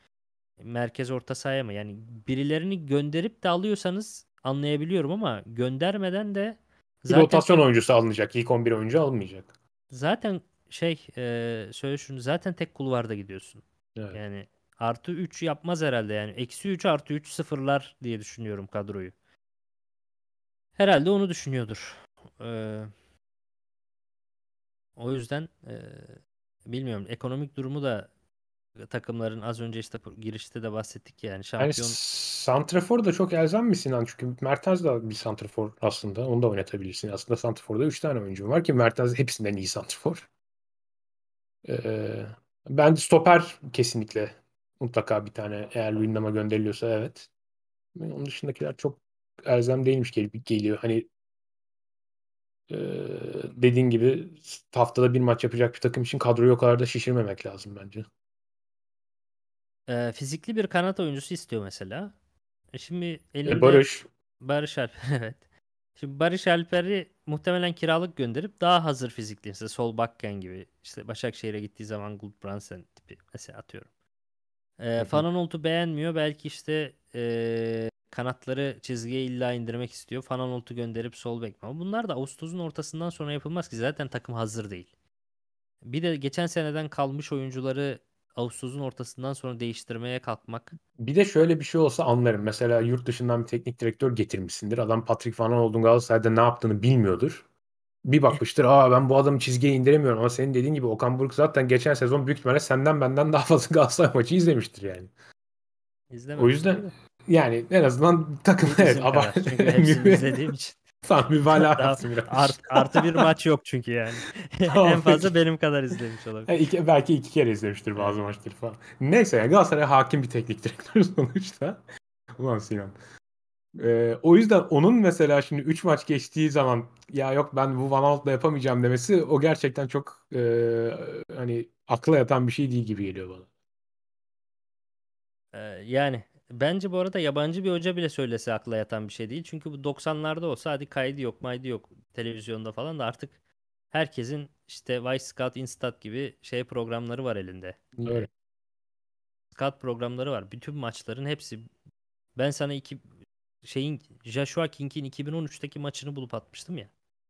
Merkez orta sahaya mı? Yani birilerini gönderip de alıyorsanız anlayabiliyorum ama göndermeden de zaten... Bir rotasyon oyuncusu alınacak. İlk 11 oyuncu alınmayacak. Zaten şey e, söyle şunu zaten tek kulvarda gidiyorsun. Evet. Yani artı 3 yapmaz herhalde yani. Eksi 3 artı 3 sıfırlar diye düşünüyorum kadroyu. Herhalde onu düşünüyordur. Ee, o yüzden e, bilmiyorum ekonomik durumu da takımların az önce işte girişte de bahsettik yani şampiyon. Yani Santrafor da çok elzem bir Sinan çünkü Mertens de bir Santrafor aslında onu da oynatabilirsin. Aslında Santrafor'da 3 tane oyuncu var ki Mertens hepsinden iyi Santrafor. Ee, ben stoper kesinlikle mutlaka bir tane eğer Luyendam'a gönderiliyorsa evet. Onun dışındakiler çok elzem değilmiş gel geliyor. Hani e, dediğin gibi haftada bir maç yapacak bir takım için kadroyu o kadar da şişirmemek lazım bence. E, fizikli bir kanat oyuncusu istiyor mesela. E şimdi e, elinde... E, Barış. Barış Alper evet. Şimdi Barış Alper'i muhtemelen kiralık gönderip daha hazır fizikli mesela sol bakken gibi işte Başakşehir'e gittiği zaman Gulbrandsen tipi mesela atıyorum. E, ee, Fanan Olt'u beğenmiyor. Belki işte e, Kanatları çizgiye illa indirmek istiyor. fanan Fananolt'u gönderip sol bek ama bunlar da Ağustos'un ortasından sonra yapılmaz ki zaten takım hazır değil. Bir de geçen seneden kalmış oyuncuları Ağustos'un ortasından sonra değiştirmeye kalkmak. Bir de şöyle bir şey olsa anlarım. Mesela yurt dışından bir teknik direktör getirmişsindir. Adam Patrick fanan Aanhold'un Galatasaray'da ne yaptığını bilmiyordur. Bir bakmıştır aa ben bu adamı çizgiye indiremiyorum ama senin dediğin gibi Okan Buruk zaten geçen sezon büyük ihtimalle senden benden daha fazla Galatasaray maçı izlemiştir yani. İzlemedim. O yüzden yani en azından takım Bizim evet abartı. Çünkü hepsini izlediğim için. Tam mübalağa yaptım biraz. Art, artı bir maç yok çünkü yani. en fazla benim kadar izlemiş olabilir. Yani e, iki, belki iki kere izlemiştir bazı evet. maçları falan. Neyse yani Galatasaray hakim bir teknik direktör sonuçta. Ulan Sinan. Ee, o yüzden onun mesela şimdi 3 maç geçtiği zaman ya yok ben bu Van Alt'la yapamayacağım demesi o gerçekten çok e, hani akla yatan bir şey değil gibi geliyor bana. Ee, yani Bence bu arada yabancı bir hoca bile söylese akla yatan bir şey değil. Çünkü bu 90'larda olsa hadi kaydı yok maydı yok televizyonda falan da artık herkesin işte Vice Scout Instat gibi şey programları var elinde. Öyle. Scout programları var. Bütün maçların hepsi ben sana iki şeyin Joshua King'in 2013'teki maçını bulup atmıştım ya.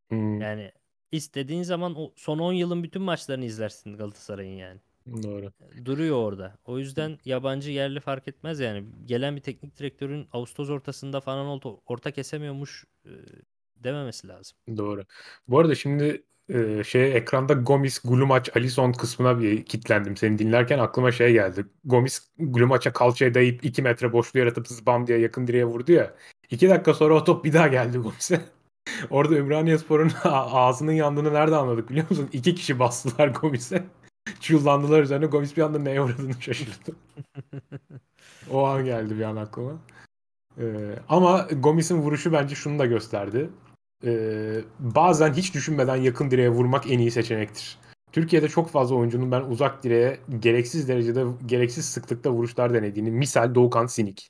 Hmm. Yani istediğin zaman o son 10 yılın bütün maçlarını izlersin Galatasaray'ın yani. Doğru. Duruyor orada. O yüzden yabancı yerli fark etmez yani. Gelen bir teknik direktörün Ağustos ortasında falan oldu, orta kesemiyormuş e, dememesi lazım. Doğru. Bu arada şimdi e, şey ekranda Gomis, Glumaç, Alison kısmına bir kitlendim. Seni dinlerken aklıma şey geldi. Gomis Glumaç'a kalçaya dayayıp 2 metre boşluğu yaratıp zbam diye yakın direğe vurdu ya. 2 dakika sonra o top bir daha geldi Gomis'e. Orada Ümraniye Spor'un ağzının yandığını nerede anladık biliyor musun? İki kişi bastılar Gomis'e. Çıllandılar üzerine Gomis bir anda neye uğradığını şaşırdı. o an geldi bir an aklıma. Ee, ama Gomis'in vuruşu bence şunu da gösterdi. Ee, bazen hiç düşünmeden yakın direğe vurmak en iyi seçenektir. Türkiye'de çok fazla oyuncunun ben uzak direğe gereksiz derecede gereksiz sıklıkta vuruşlar denediğini misal Doğukan Sinik.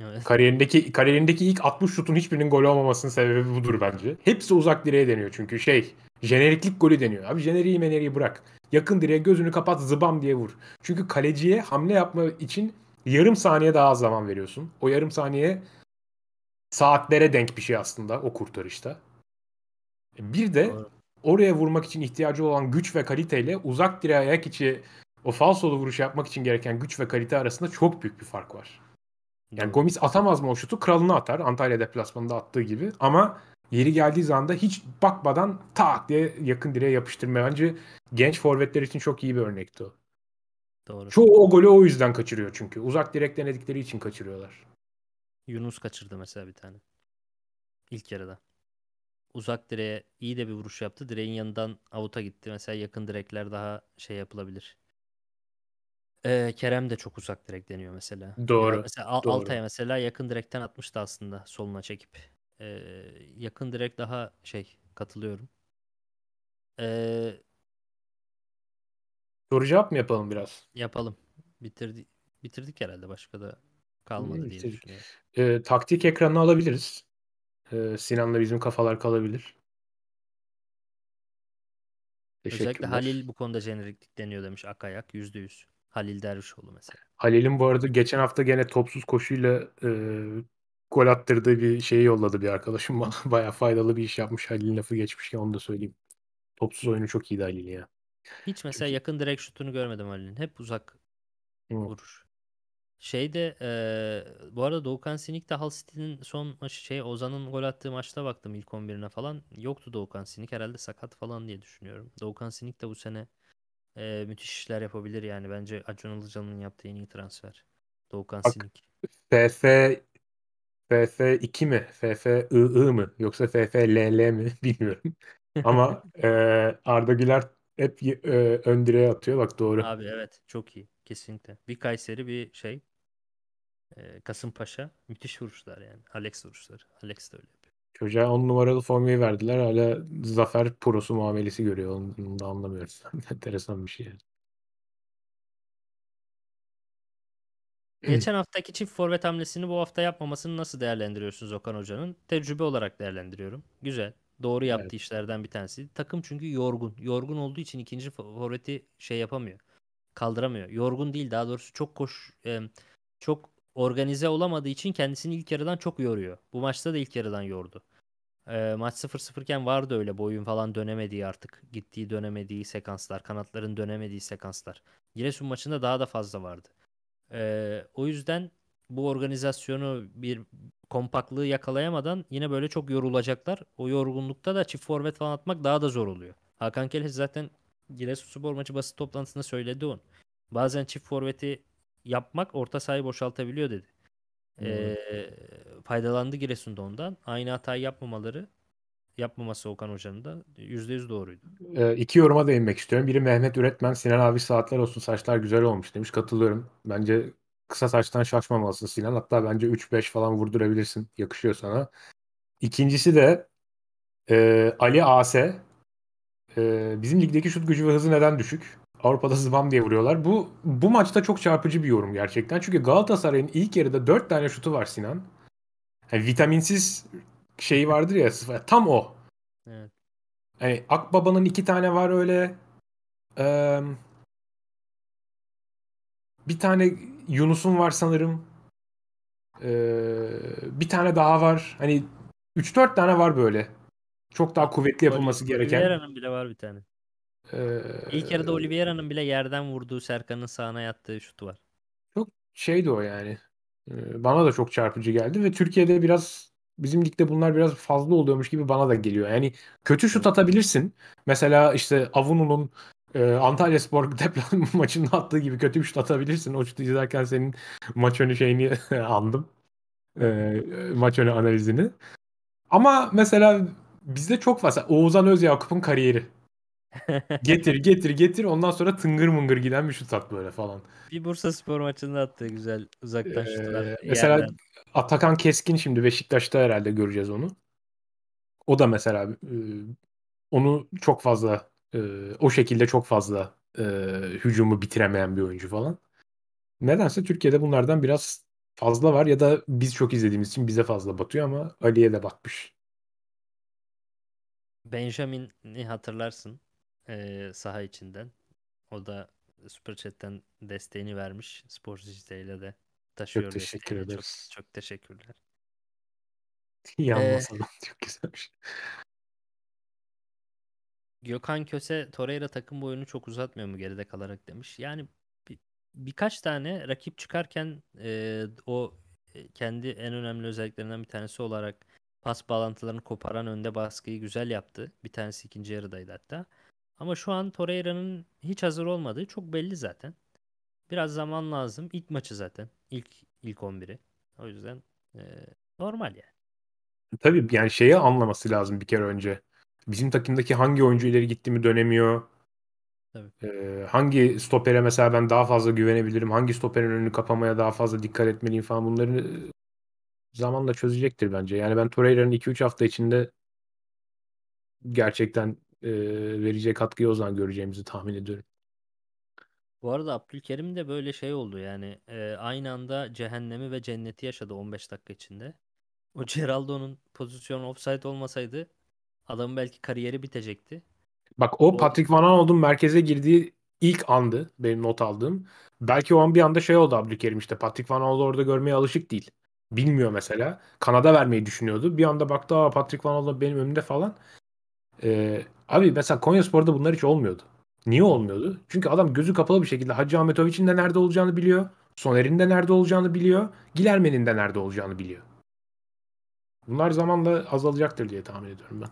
Evet. Kariyerindeki kariyerindeki ilk 60 şutun hiçbirinin gol olmamasının sebebi budur bence. Hepsi uzak direğe deniyor çünkü şey Jeneriklik golü deniyor. Abi jeneriği meneriği bırak. Yakın direğe gözünü kapat zıbam diye vur. Çünkü kaleciye hamle yapma için yarım saniye daha az zaman veriyorsun. O yarım saniye saatlere denk bir şey aslında o kurtarışta. E, bir de oraya vurmak için ihtiyacı olan güç ve kaliteyle uzak direğe ayak içi o falsolu vuruş yapmak için gereken güç ve kalite arasında çok büyük bir fark var. Yani Gomis atamaz mı o şutu? Kralını atar. Antalya deplasmanında attığı gibi. Ama Yeri geldiği zaman da hiç bakmadan tak diye yakın direğe yapıştırma. Bence genç forvetler için çok iyi bir örnekti o. Doğru. Çoğu o golü o yüzden kaçırıyor çünkü. Uzak direk denedikleri için kaçırıyorlar. Yunus kaçırdı mesela bir tane. İlk yarıda. Uzak direğe iyi de bir vuruş yaptı. Direğin yanından avuta gitti. Mesela yakın direkler daha şey yapılabilir. Ee, Kerem de çok uzak direk deniyor mesela. Doğru. Yani mesela Al- Doğru. Altay'a mesela yakın direkten atmıştı aslında soluna çekip. Ee, yakın direkt daha şey katılıyorum. Ee, Soru cevap mı yapalım biraz? yapalım. Bitirdi, bitirdik herhalde başka da kalmadı hmm, diye bitirdik. düşünüyorum. Ee, taktik ekranını alabiliriz. Ee, Sinan'la bizim kafalar kalabilir. Özellikle Halil bu konuda jeneriklik deniyor demiş Akayak. Yüzde yüz. Halil Dervişoğlu mesela. Halil'in bu arada geçen hafta gene topsuz koşuyla e, gol attırdığı bir şeyi yolladı bir arkadaşım bana. Baya faydalı bir iş yapmış. Halil'in lafı geçmişken onu da söyleyeyim. Topsuz oyunu çok iyiydi Halil ya. Hiç mesela Çünkü... yakın direkt şutunu görmedim Halil'in. Hep uzak hmm. vurur. Şeyde e, bu arada Doğukan Sinik de Hull City'nin son maçı şey Ozan'ın gol attığı maçta baktım ilk 11'ine falan. Yoktu Doğukan Sinik herhalde sakat falan diye düşünüyorum. Doğukan Sinik de bu sene e, müthiş işler yapabilir yani. Bence Acun Ilıcalı'nın yaptığı en iyi transfer. Doğukan Bak, Sinik. FF FF2 mi? FFII mı? Yoksa FFLL mi? Bilmiyorum. Ama e, Arda Güler hep e, ön direğe atıyor. Bak doğru. Abi evet çok iyi. Kesinlikle. Bir Kayseri bir şey. E, Kasımpaşa. Müthiş vuruşlar yani. Alex vuruşları. Alex de öyle Çocuğa 10 numaralı formayı verdiler. Hala zafer prosu muamelesi görüyor. Onu da anlamıyoruz. Enteresan bir şey yani. Geçen haftaki çift forvet hamlesini bu hafta yapmamasını nasıl değerlendiriyorsunuz Okan Hoca'nın? Tecrübe olarak değerlendiriyorum. Güzel. Doğru yaptığı evet. işlerden bir tanesi. Takım çünkü yorgun. Yorgun olduğu için ikinci forveti şey yapamıyor. Kaldıramıyor. Yorgun değil daha doğrusu çok koş çok organize olamadığı için kendisini ilk yarıdan çok yoruyor. Bu maçta da ilk yarıdan yordu. maç 0-0 iken vardı öyle boyun falan dönemediği artık. Gittiği dönemediği sekanslar, kanatların dönemediği sekanslar. Giresun maçında daha da fazla vardı. Ee, o yüzden bu organizasyonu bir kompaklığı yakalayamadan yine böyle çok yorulacaklar. O yorgunlukta da çift forvet falan atmak daha da zor oluyor. Hakan Kelesi zaten Giresunspor maçı basın toplantısında söyledi onu. Bazen çift forveti yapmak orta sahayı boşaltabiliyor dedi. Hmm. Ee, faydalandı Giresun'da ondan. Aynı hatayı yapmamaları yapmaması Okan Hoca'nın da %100 doğruydu. E, iki yoruma değinmek istiyorum. Biri Mehmet Üretmen, Sinan abi saatler olsun saçlar güzel olmuş demiş. Katılıyorum. Bence kısa saçtan şaşmamalısın Sinan. Hatta bence 3-5 falan vurdurabilirsin. Yakışıyor sana. İkincisi de e, Ali Ase. E, bizim ligdeki şut gücü ve hızı neden düşük? Avrupa'da zıbam diye vuruyorlar. Bu bu maçta çok çarpıcı bir yorum gerçekten. Çünkü Galatasaray'ın ilk yarıda 4 tane şutu var Sinan. Yani vitaminsiz şeyi vardır ya tam o. Evet. Hani Akbaba'nın iki tane var öyle. Ee, bir tane Yunus'un var sanırım. Ee, bir tane daha var. Hani 3-4 tane var böyle. Çok daha kuvvetli yapılması Oliveira'nın gereken. Oliveira'nın bile var bir tane. Ee, İlk yarıda Oliveira'nın bile yerden vurduğu Serkan'ın sağına yattığı şutu var. Çok şeydi o yani. Bana da çok çarpıcı geldi ve Türkiye'de biraz bizim ligde bunlar biraz fazla oluyormuş gibi bana da geliyor. Yani kötü şut atabilirsin. Mesela işte Avunu'nun e, Antalya Spor deplasman maçında attığı gibi kötü bir şut atabilirsin. O şutu izlerken senin maç önü şeyini andım. E, maç önü analizini. Ama mesela bizde çok fazla. Oğuzhan Özyakup'un kariyeri. getir getir getir ondan sonra tıngır mıngır giden bir şut at böyle falan. Bir Bursa Spor maçında attığı güzel uzaktan ee, şutlar. Mesela yerden. Atakan Keskin şimdi Beşiktaş'ta herhalde göreceğiz onu. O da mesela e, onu çok fazla e, o şekilde çok fazla e, hücumu bitiremeyen bir oyuncu falan. Nedense Türkiye'de bunlardan biraz fazla var ya da biz çok izlediğimiz için bize fazla batıyor ama Ali'ye de batmış. Benjamin'i hatırlarsın e, saha içinden. O da Super Chat'ten desteğini vermiş. Sporcu ile de taşıyor. Çok teşekkür desteğini. ederiz. Çok, çok teşekkürler. Yanmasana. Ee, çok güzelmiş. Şey. Gökhan Köse Torreira takım boyunu çok uzatmıyor mu geride kalarak demiş. Yani bir, birkaç tane rakip çıkarken e, o kendi en önemli özelliklerinden bir tanesi olarak pas bağlantılarını koparan önde baskıyı güzel yaptı. Bir tanesi ikinci yarıdaydı hatta. Ama şu an Torreira'nın hiç hazır olmadığı çok belli zaten. Biraz zaman lazım. İlk maçı zaten. İlk ilk 11'i. O yüzden e, normal yani. Tabii yani şeyi anlaması lazım bir kere önce. Bizim takımdaki hangi oyuncu ileri gitti mi dönemiyor. Tabii. Ee, hangi stopere mesela ben daha fazla güvenebilirim? Hangi stoperin önünü kapamaya daha fazla dikkat etmeliyim falan bunları zamanla çözecektir bence. Yani ben Torreira'nın 2-3 hafta içinde gerçekten e, vereceği katkıyı o zaman göreceğimizi tahmin ediyorum. Bu arada Abdülkerim de böyle şey oldu yani e, aynı anda cehennemi ve cenneti yaşadı 15 dakika içinde. O Geraldo'nun pozisyonu offside olmasaydı adamın belki kariyeri bitecekti. Bak o, o Patrick Van Aanholt'un merkeze girdiği ilk andı benim not aldığım. Belki o an bir anda şey oldu Abdülkerim işte Patrick Van Aanholt'u orada görmeye alışık değil. Bilmiyor mesela. Kanada vermeyi düşünüyordu. Bir anda baktı Aa, Patrick Van Aanholt benim önümde falan. Ee, abi mesela Konyaspor'da bunlar hiç olmuyordu. Niye olmuyordu? Çünkü adam gözü kapalı bir şekilde Hacı Ahmetovic'in de nerede olacağını biliyor. Soner'in de nerede olacağını biliyor. Gilerme'nin de nerede olacağını biliyor. Bunlar zamanla azalacaktır diye tahmin ediyorum ben.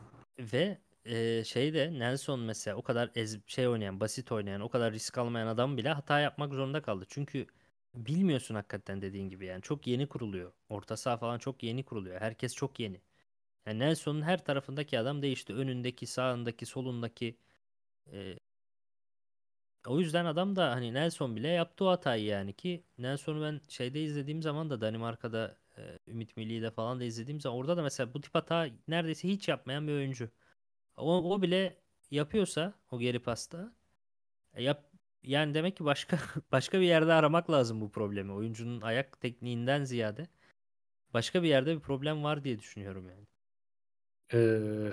Ve e, şey de Nelson mesela o kadar ez, şey oynayan, basit oynayan, o kadar risk almayan adam bile hata yapmak zorunda kaldı. Çünkü bilmiyorsun hakikaten dediğin gibi yani çok yeni kuruluyor. Orta saha falan çok yeni kuruluyor. Herkes çok yeni. Yani Nelson'un her tarafındaki adam değişti. Önündeki, sağındaki, solundaki e, o yüzden adam da hani Nelson bile yaptı o hatayı yani ki Nelson'u ben şeyde izlediğim zaman da Danimarka'da e, Ümit Milli'de falan da izlediğim zaman orada da mesela bu tip hata neredeyse hiç yapmayan bir oyuncu. O, o bile yapıyorsa o geri pasta e, yap yani demek ki başka başka bir yerde aramak lazım bu problemi. Oyuncunun ayak tekniğinden ziyade başka bir yerde bir problem var diye düşünüyorum yani. Ee,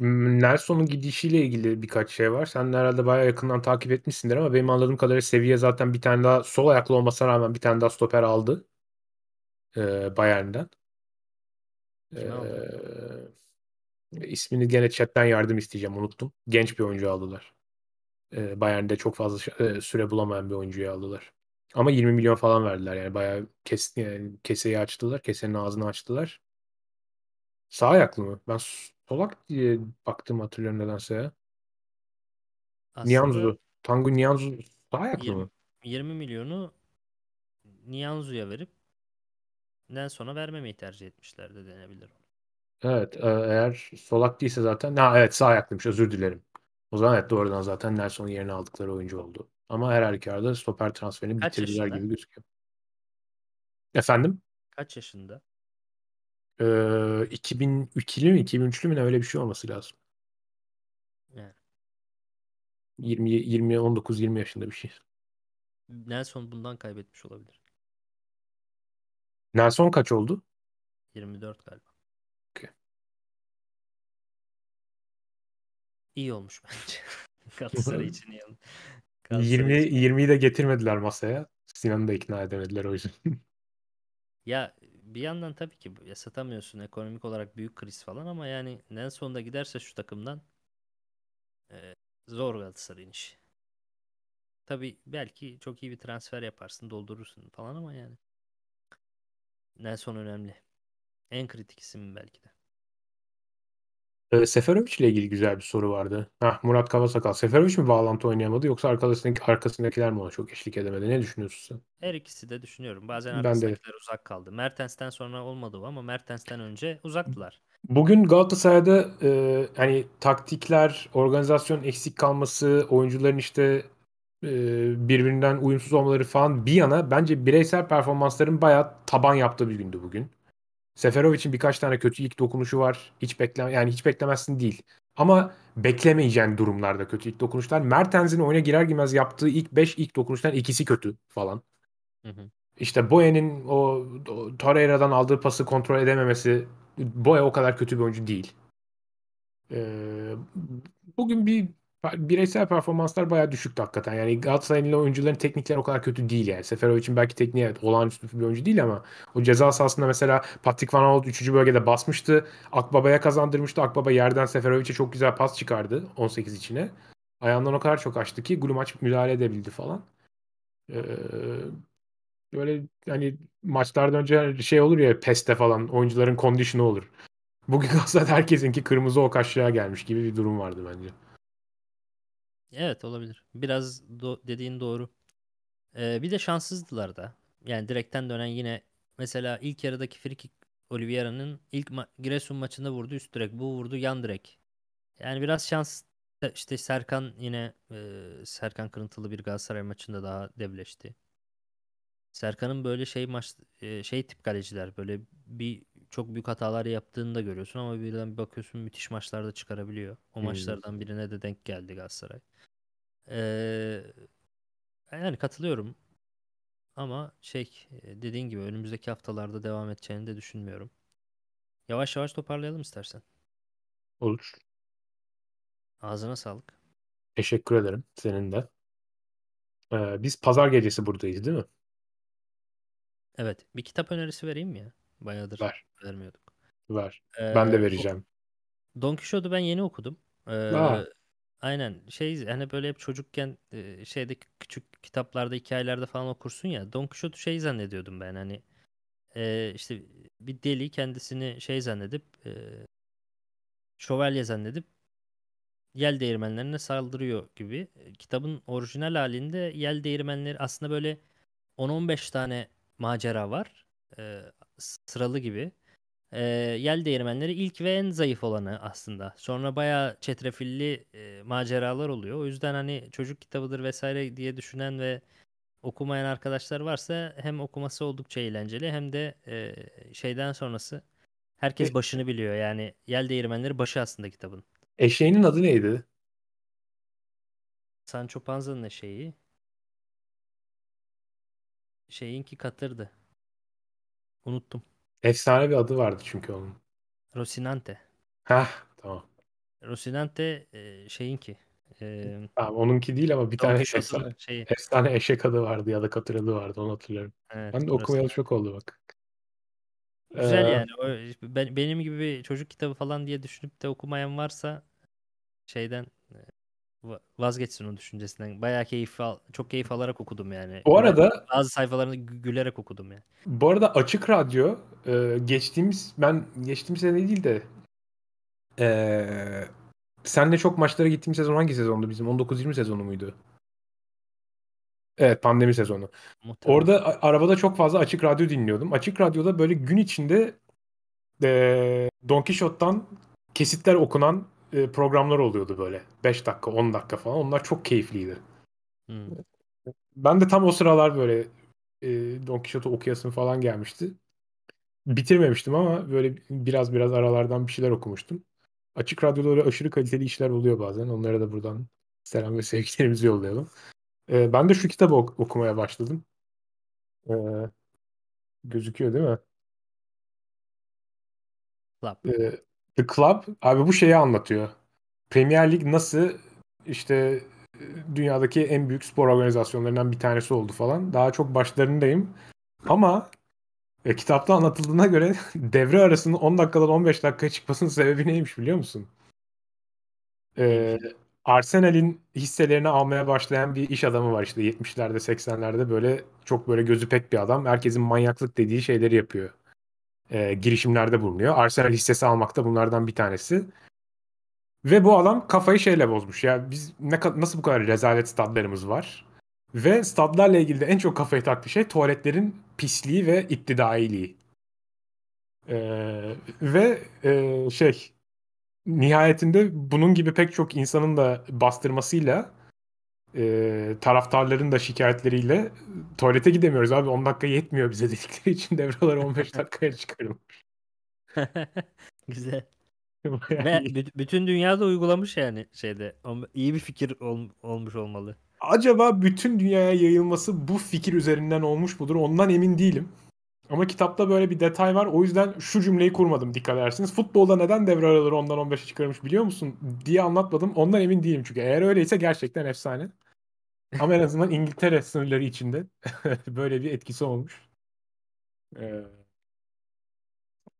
Nelson'un gidişiyle ilgili birkaç şey var. Sen de herhalde bayağı yakından takip etmişsindir ama benim anladığım kadarıyla seviye zaten bir tane daha sol ayaklı olmasına rağmen bir tane daha stoper aldı. Ee, Bayern'den. Ee, ismini gene chatten yardım isteyeceğim unuttum. Genç bir oyuncu aldılar. Ee, Bayern'de çok fazla süre bulamayan bir oyuncuyu aldılar. Ama 20 milyon falan verdiler yani bayağı kes, yani keseyi açtılar. Kesenin ağzını açtılar. Sağ ayaklı mı? Ben Solak diye baktım hatırlıyorum nedense ya. Aslında Nianzu. Tangu Nianzu daha yakın 20, mı? 20 milyonu Nianzu'ya verip den sonra vermemeyi tercih etmişler de denebilir. Evet e, eğer solak değilse zaten ha, evet sağ ayaklıymış özür dilerim. O zaman evet doğrudan zaten Nelson'un yerine aldıkları oyuncu oldu. Ama her halükarda stoper transferini Kaç bitirdiler yaşında? gibi gözüküyor. Efendim? Kaç yaşında? Ee, 2002'li mi 2003'lü mü ne öyle bir şey olması lazım. Yani. 20 20 19 20 yaşında bir şey. Nelson bundan kaybetmiş olabilir. Nelson kaç oldu? 24 galiba. Okay. İyi olmuş bence. Galatasaray için iyi olmuş. 20 20'yi de getirmediler masaya. Sinan'ı da ikna edemediler o yüzden. ya bir yandan tabii ki ya satamıyorsun ekonomik olarak büyük kriz falan ama yani en sonunda giderse şu takımdan e, zor Galatasaray'ın işi. Tabii belki çok iyi bir transfer yaparsın, doldurursun falan ama yani. Nelson önemli. En kritik isim belki de. Ee, Seferovic ile ilgili güzel bir soru vardı. Hah, Murat Kavasakal. Seferovic mi bağlantı oynayamadı yoksa arkasındaki, arkasındakiler mi ona çok eşlik edemedi? Ne düşünüyorsun sen? Her ikisi de düşünüyorum. Bazen Ben de. arkasındakiler uzak kaldı. Mertens'ten sonra olmadı o ama Mertens'ten önce uzaktılar. Bugün Galatasaray'da e, hani taktikler, organizasyon eksik kalması, oyuncuların işte e, birbirinden uyumsuz olmaları falan bir yana bence bireysel performansların bayağı taban yaptığı bir gündü bugün. Seferovic'in birkaç tane kötü ilk dokunuşu var. Hiç bekleme, yani hiç beklemezsin değil. Ama beklemeyeceğin durumlarda kötü ilk dokunuşlar. Mertens'in oyuna girer girmez yaptığı ilk 5 ilk dokunuştan ikisi kötü falan. Hı hı. İşte Boye'nin o, o Torreira'dan aldığı pası kontrol edememesi Boye o kadar kötü bir oyuncu değil. Ee, bugün bir bireysel performanslar bayağı düşüktü hakikaten. Yani Galatasaray'ın oyuncuların teknikleri o kadar kötü değil yani. Seferovic'in belki tekniği evet olağanüstü bir oyuncu değil ama o ceza sahasında mesela Patrick Van Aanholt 3. bölgede basmıştı. Akbaba'ya kazandırmıştı. Akbaba yerden Seferovic'e çok güzel pas çıkardı 18 içine. Ayağından o kadar çok açtı ki Glumaç müdahale edebildi falan. Ee, böyle hani maçlardan önce şey olur ya peste falan oyuncuların kondisyonu olur. Bugün Galatasaray'da herkesinki kırmızı o aşağıya gelmiş gibi bir durum vardı bence. Evet olabilir. Biraz do- dediğin doğru. Ee, bir de şanssızdılar da. Yani direkten dönen yine mesela ilk yarıdaki frikik Oliveira'nın ilk ma- Giresun maçında vurdu üst direk. Bu vurdu yan direk. Yani biraz şans işte Serkan yine e, Serkan kırıntılı bir Galatasaray maçında daha devleşti. Serkan'ın böyle şey maç e, şey tip kaleciler böyle bir çok büyük hatalar yaptığını da görüyorsun ama birden bir bakıyorsun müthiş maçlarda çıkarabiliyor. O hmm. maçlardan birine de denk geldi Galatasaray. Ee, yani katılıyorum. Ama şey e, dediğin gibi önümüzdeki haftalarda devam edeceğini de düşünmüyorum. Yavaş yavaş toparlayalım istersen. Olur. Ağzına sağlık. Teşekkür ederim senin de. Ee, biz pazar gecesi buradayız değil mi? Evet. Bir kitap önerisi vereyim mi ya? Bayağıdır Ver. vermiyorduk. Ver. Ee, ben de vereceğim. Don Quixote'u ben yeni okudum. Ee, Aynen şey hani böyle hep çocukken e, şeyde küçük kitaplarda hikayelerde falan okursun ya Don Quixote şey zannediyordum ben hani e, işte bir deli kendisini şey zannedip e, şövalye zannedip yel değirmenlerine saldırıyor gibi. Kitabın orijinal halinde yel değirmenleri aslında böyle 10-15 tane macera var sıralı gibi. E, yel değirmenleri ilk ve en zayıf olanı aslında. Sonra bayağı çetrefilli e, maceralar oluyor. O yüzden hani çocuk kitabıdır vesaire diye düşünen ve okumayan arkadaşlar varsa hem okuması oldukça eğlenceli hem de e, şeyden sonrası herkes e- başını biliyor. Yani Yel Değirmenleri başı aslında kitabın. Eşeğinin adı neydi? Sancho Panza'nın eşeği. Şeyinki katırdı. Unuttum. Efsane bir adı vardı çünkü onun. Rosinante. Hah tamam. Rosinante e, şeyinki. E, tamam, onunki değil ama bir tane şey efsane, şeyi. efsane eşek adı vardı ya da katır adı vardı onu hatırlıyorum. Evet, ben de okumayalı çok oldu bak. Güzel ee, yani. O, ben, benim gibi çocuk kitabı falan diye düşünüp de okumayan varsa şeyden vazgeçsin o düşüncesinden. Bayağı keyif al, çok keyif alarak okudum yani. Bu arada bazı sayfalarını gülerek okudum yani. Bu arada Açık Radyo e, geçtiğimiz ben geçtiğimiz sene değil de ee, de çok maçlara gittiğim sezon hangi sezondu bizim? 19-20 sezonu muydu? Evet pandemi sezonu. Muhtemelen. Orada arabada çok fazla açık radyo dinliyordum. Açık radyoda böyle gün içinde e, Don Quixote'dan kesitler okunan e, programlar oluyordu böyle. 5 dakika, 10 dakika falan. Onlar çok keyifliydi. Hmm. Ben de tam o sıralar böyle e, Don Quixote okuyasın falan gelmişti. Bitirmemiştim ama böyle biraz biraz aralardan bir şeyler okumuştum. Açık radyoda öyle aşırı kaliteli işler oluyor bazen. Onlara da buradan selam ve sevgilerimizi yollayalım. E, ben de şu kitabı ok- okumaya başladım. E, gözüküyor değil mi? Club. E, The Club abi bu şeyi anlatıyor. Premier Lig nasıl işte dünyadaki en büyük spor organizasyonlarından bir tanesi oldu falan. Daha çok başlarındayım. Ama e, kitapta anlatıldığına göre devre arasının 10 dakikadan 15 dakika çıkmasının sebebi neymiş biliyor musun? Ee, Arsenal'in hisselerini almaya başlayan bir iş adamı var işte 70'lerde 80'lerde böyle çok böyle gözü pek bir adam. Herkesin manyaklık dediği şeyleri yapıyor e, girişimlerde bulunuyor. Arsenal hissesi almakta bunlardan bir tanesi. Ve bu adam kafayı şeyle bozmuş ya. Biz ne nasıl bu kadar rezalet stadlarımız var? Ve stadlarla ilgili de en çok kafayı taktığı şey tuvaletlerin pisliği ve iptidailiği. Ee, ve e, şey nihayetinde bunun gibi pek çok insanın da bastırmasıyla e, taraftarların da şikayetleriyle tuvalete gidemiyoruz abi 10 dakika yetmiyor bize dedikleri için devralar 15 dakikaya çıkarılmış. Güzel. Ve bütün dünyada uygulamış yani şeyde. iyi bir fikir ol- olmuş olmalı. Acaba bütün dünyaya yayılması bu fikir üzerinden olmuş mudur? Ondan emin değilim. Ama kitapta böyle bir detay var. O yüzden şu cümleyi kurmadım dikkat edersiniz. Futbolda neden devre araları ondan 15'e çıkarmış biliyor musun diye anlatmadım. Ondan emin değilim çünkü. Eğer öyleyse gerçekten efsane. Ama en azından İngiltere sınırları içinde böyle bir etkisi olmuş. Ee,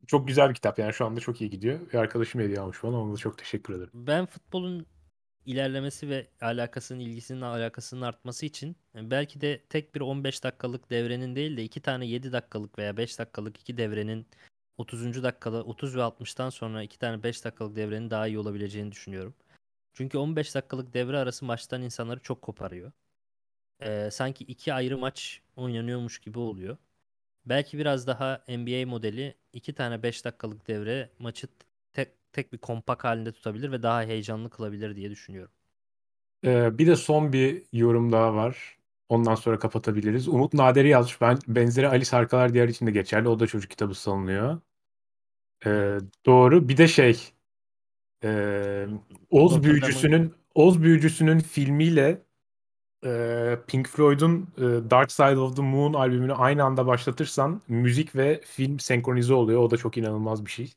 çok güzel bir kitap yani şu anda çok iyi gidiyor. Bir arkadaşım hediye almış bana ona da çok teşekkür ederim. Ben futbolun ilerlemesi ve alakasının ilgisinin alakasının artması için e, belki de tek bir 15 dakikalık devrenin değil de iki tane 7 dakikalık veya 5 dakikalık iki devrenin 30. dakikada 30 ve 60'tan sonra iki tane 5 dakikalık devrenin daha iyi olabileceğini düşünüyorum. Çünkü 15 dakikalık devre arası maçtan insanları çok koparıyor. Ee, sanki iki ayrı maç oynanıyormuş gibi oluyor. Belki biraz daha NBA modeli iki tane 5 dakikalık devre maçı tek bir kompak halinde tutabilir ve daha heyecanlı kılabilir diye düşünüyorum. Ee, bir de son bir yorum daha var. Ondan sonra kapatabiliriz. Umut Naderi yazmış. Ben benzeri Ali Sarkalar diğer için de geçerli. O da çocuk kitabı sanılıyor. Ee, doğru. Bir de şey e, Oz Büyücüsü'nün Oz Büyücüsü'nün filmiyle e, Pink Floyd'un e, Dark Side of the Moon albümünü aynı anda başlatırsan müzik ve film senkronize oluyor. O da çok inanılmaz bir şey.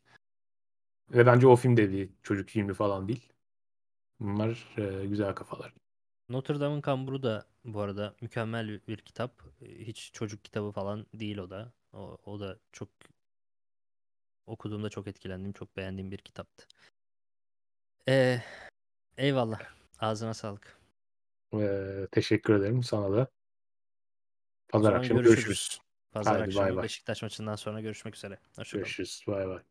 Ve bence o film de bir çocuk filmi falan değil. Bunlar e, güzel kafalar. Notre Dame'ın Kamburu da bu arada mükemmel bir, kitap. E, hiç çocuk kitabı falan değil o da. O, o da çok okuduğumda çok etkilendim, çok beğendiğim bir kitaptı. Ee, eyvallah. Ağzına sağlık. Ee, teşekkür ederim sana da. Pazar akşamı görüşürüz. görüşürüz. Pazar Haydi, akşamı bay bay. Beşiktaş maçından sonra görüşmek üzere. Hoşçakalın. Görüşürüz. Bay bay.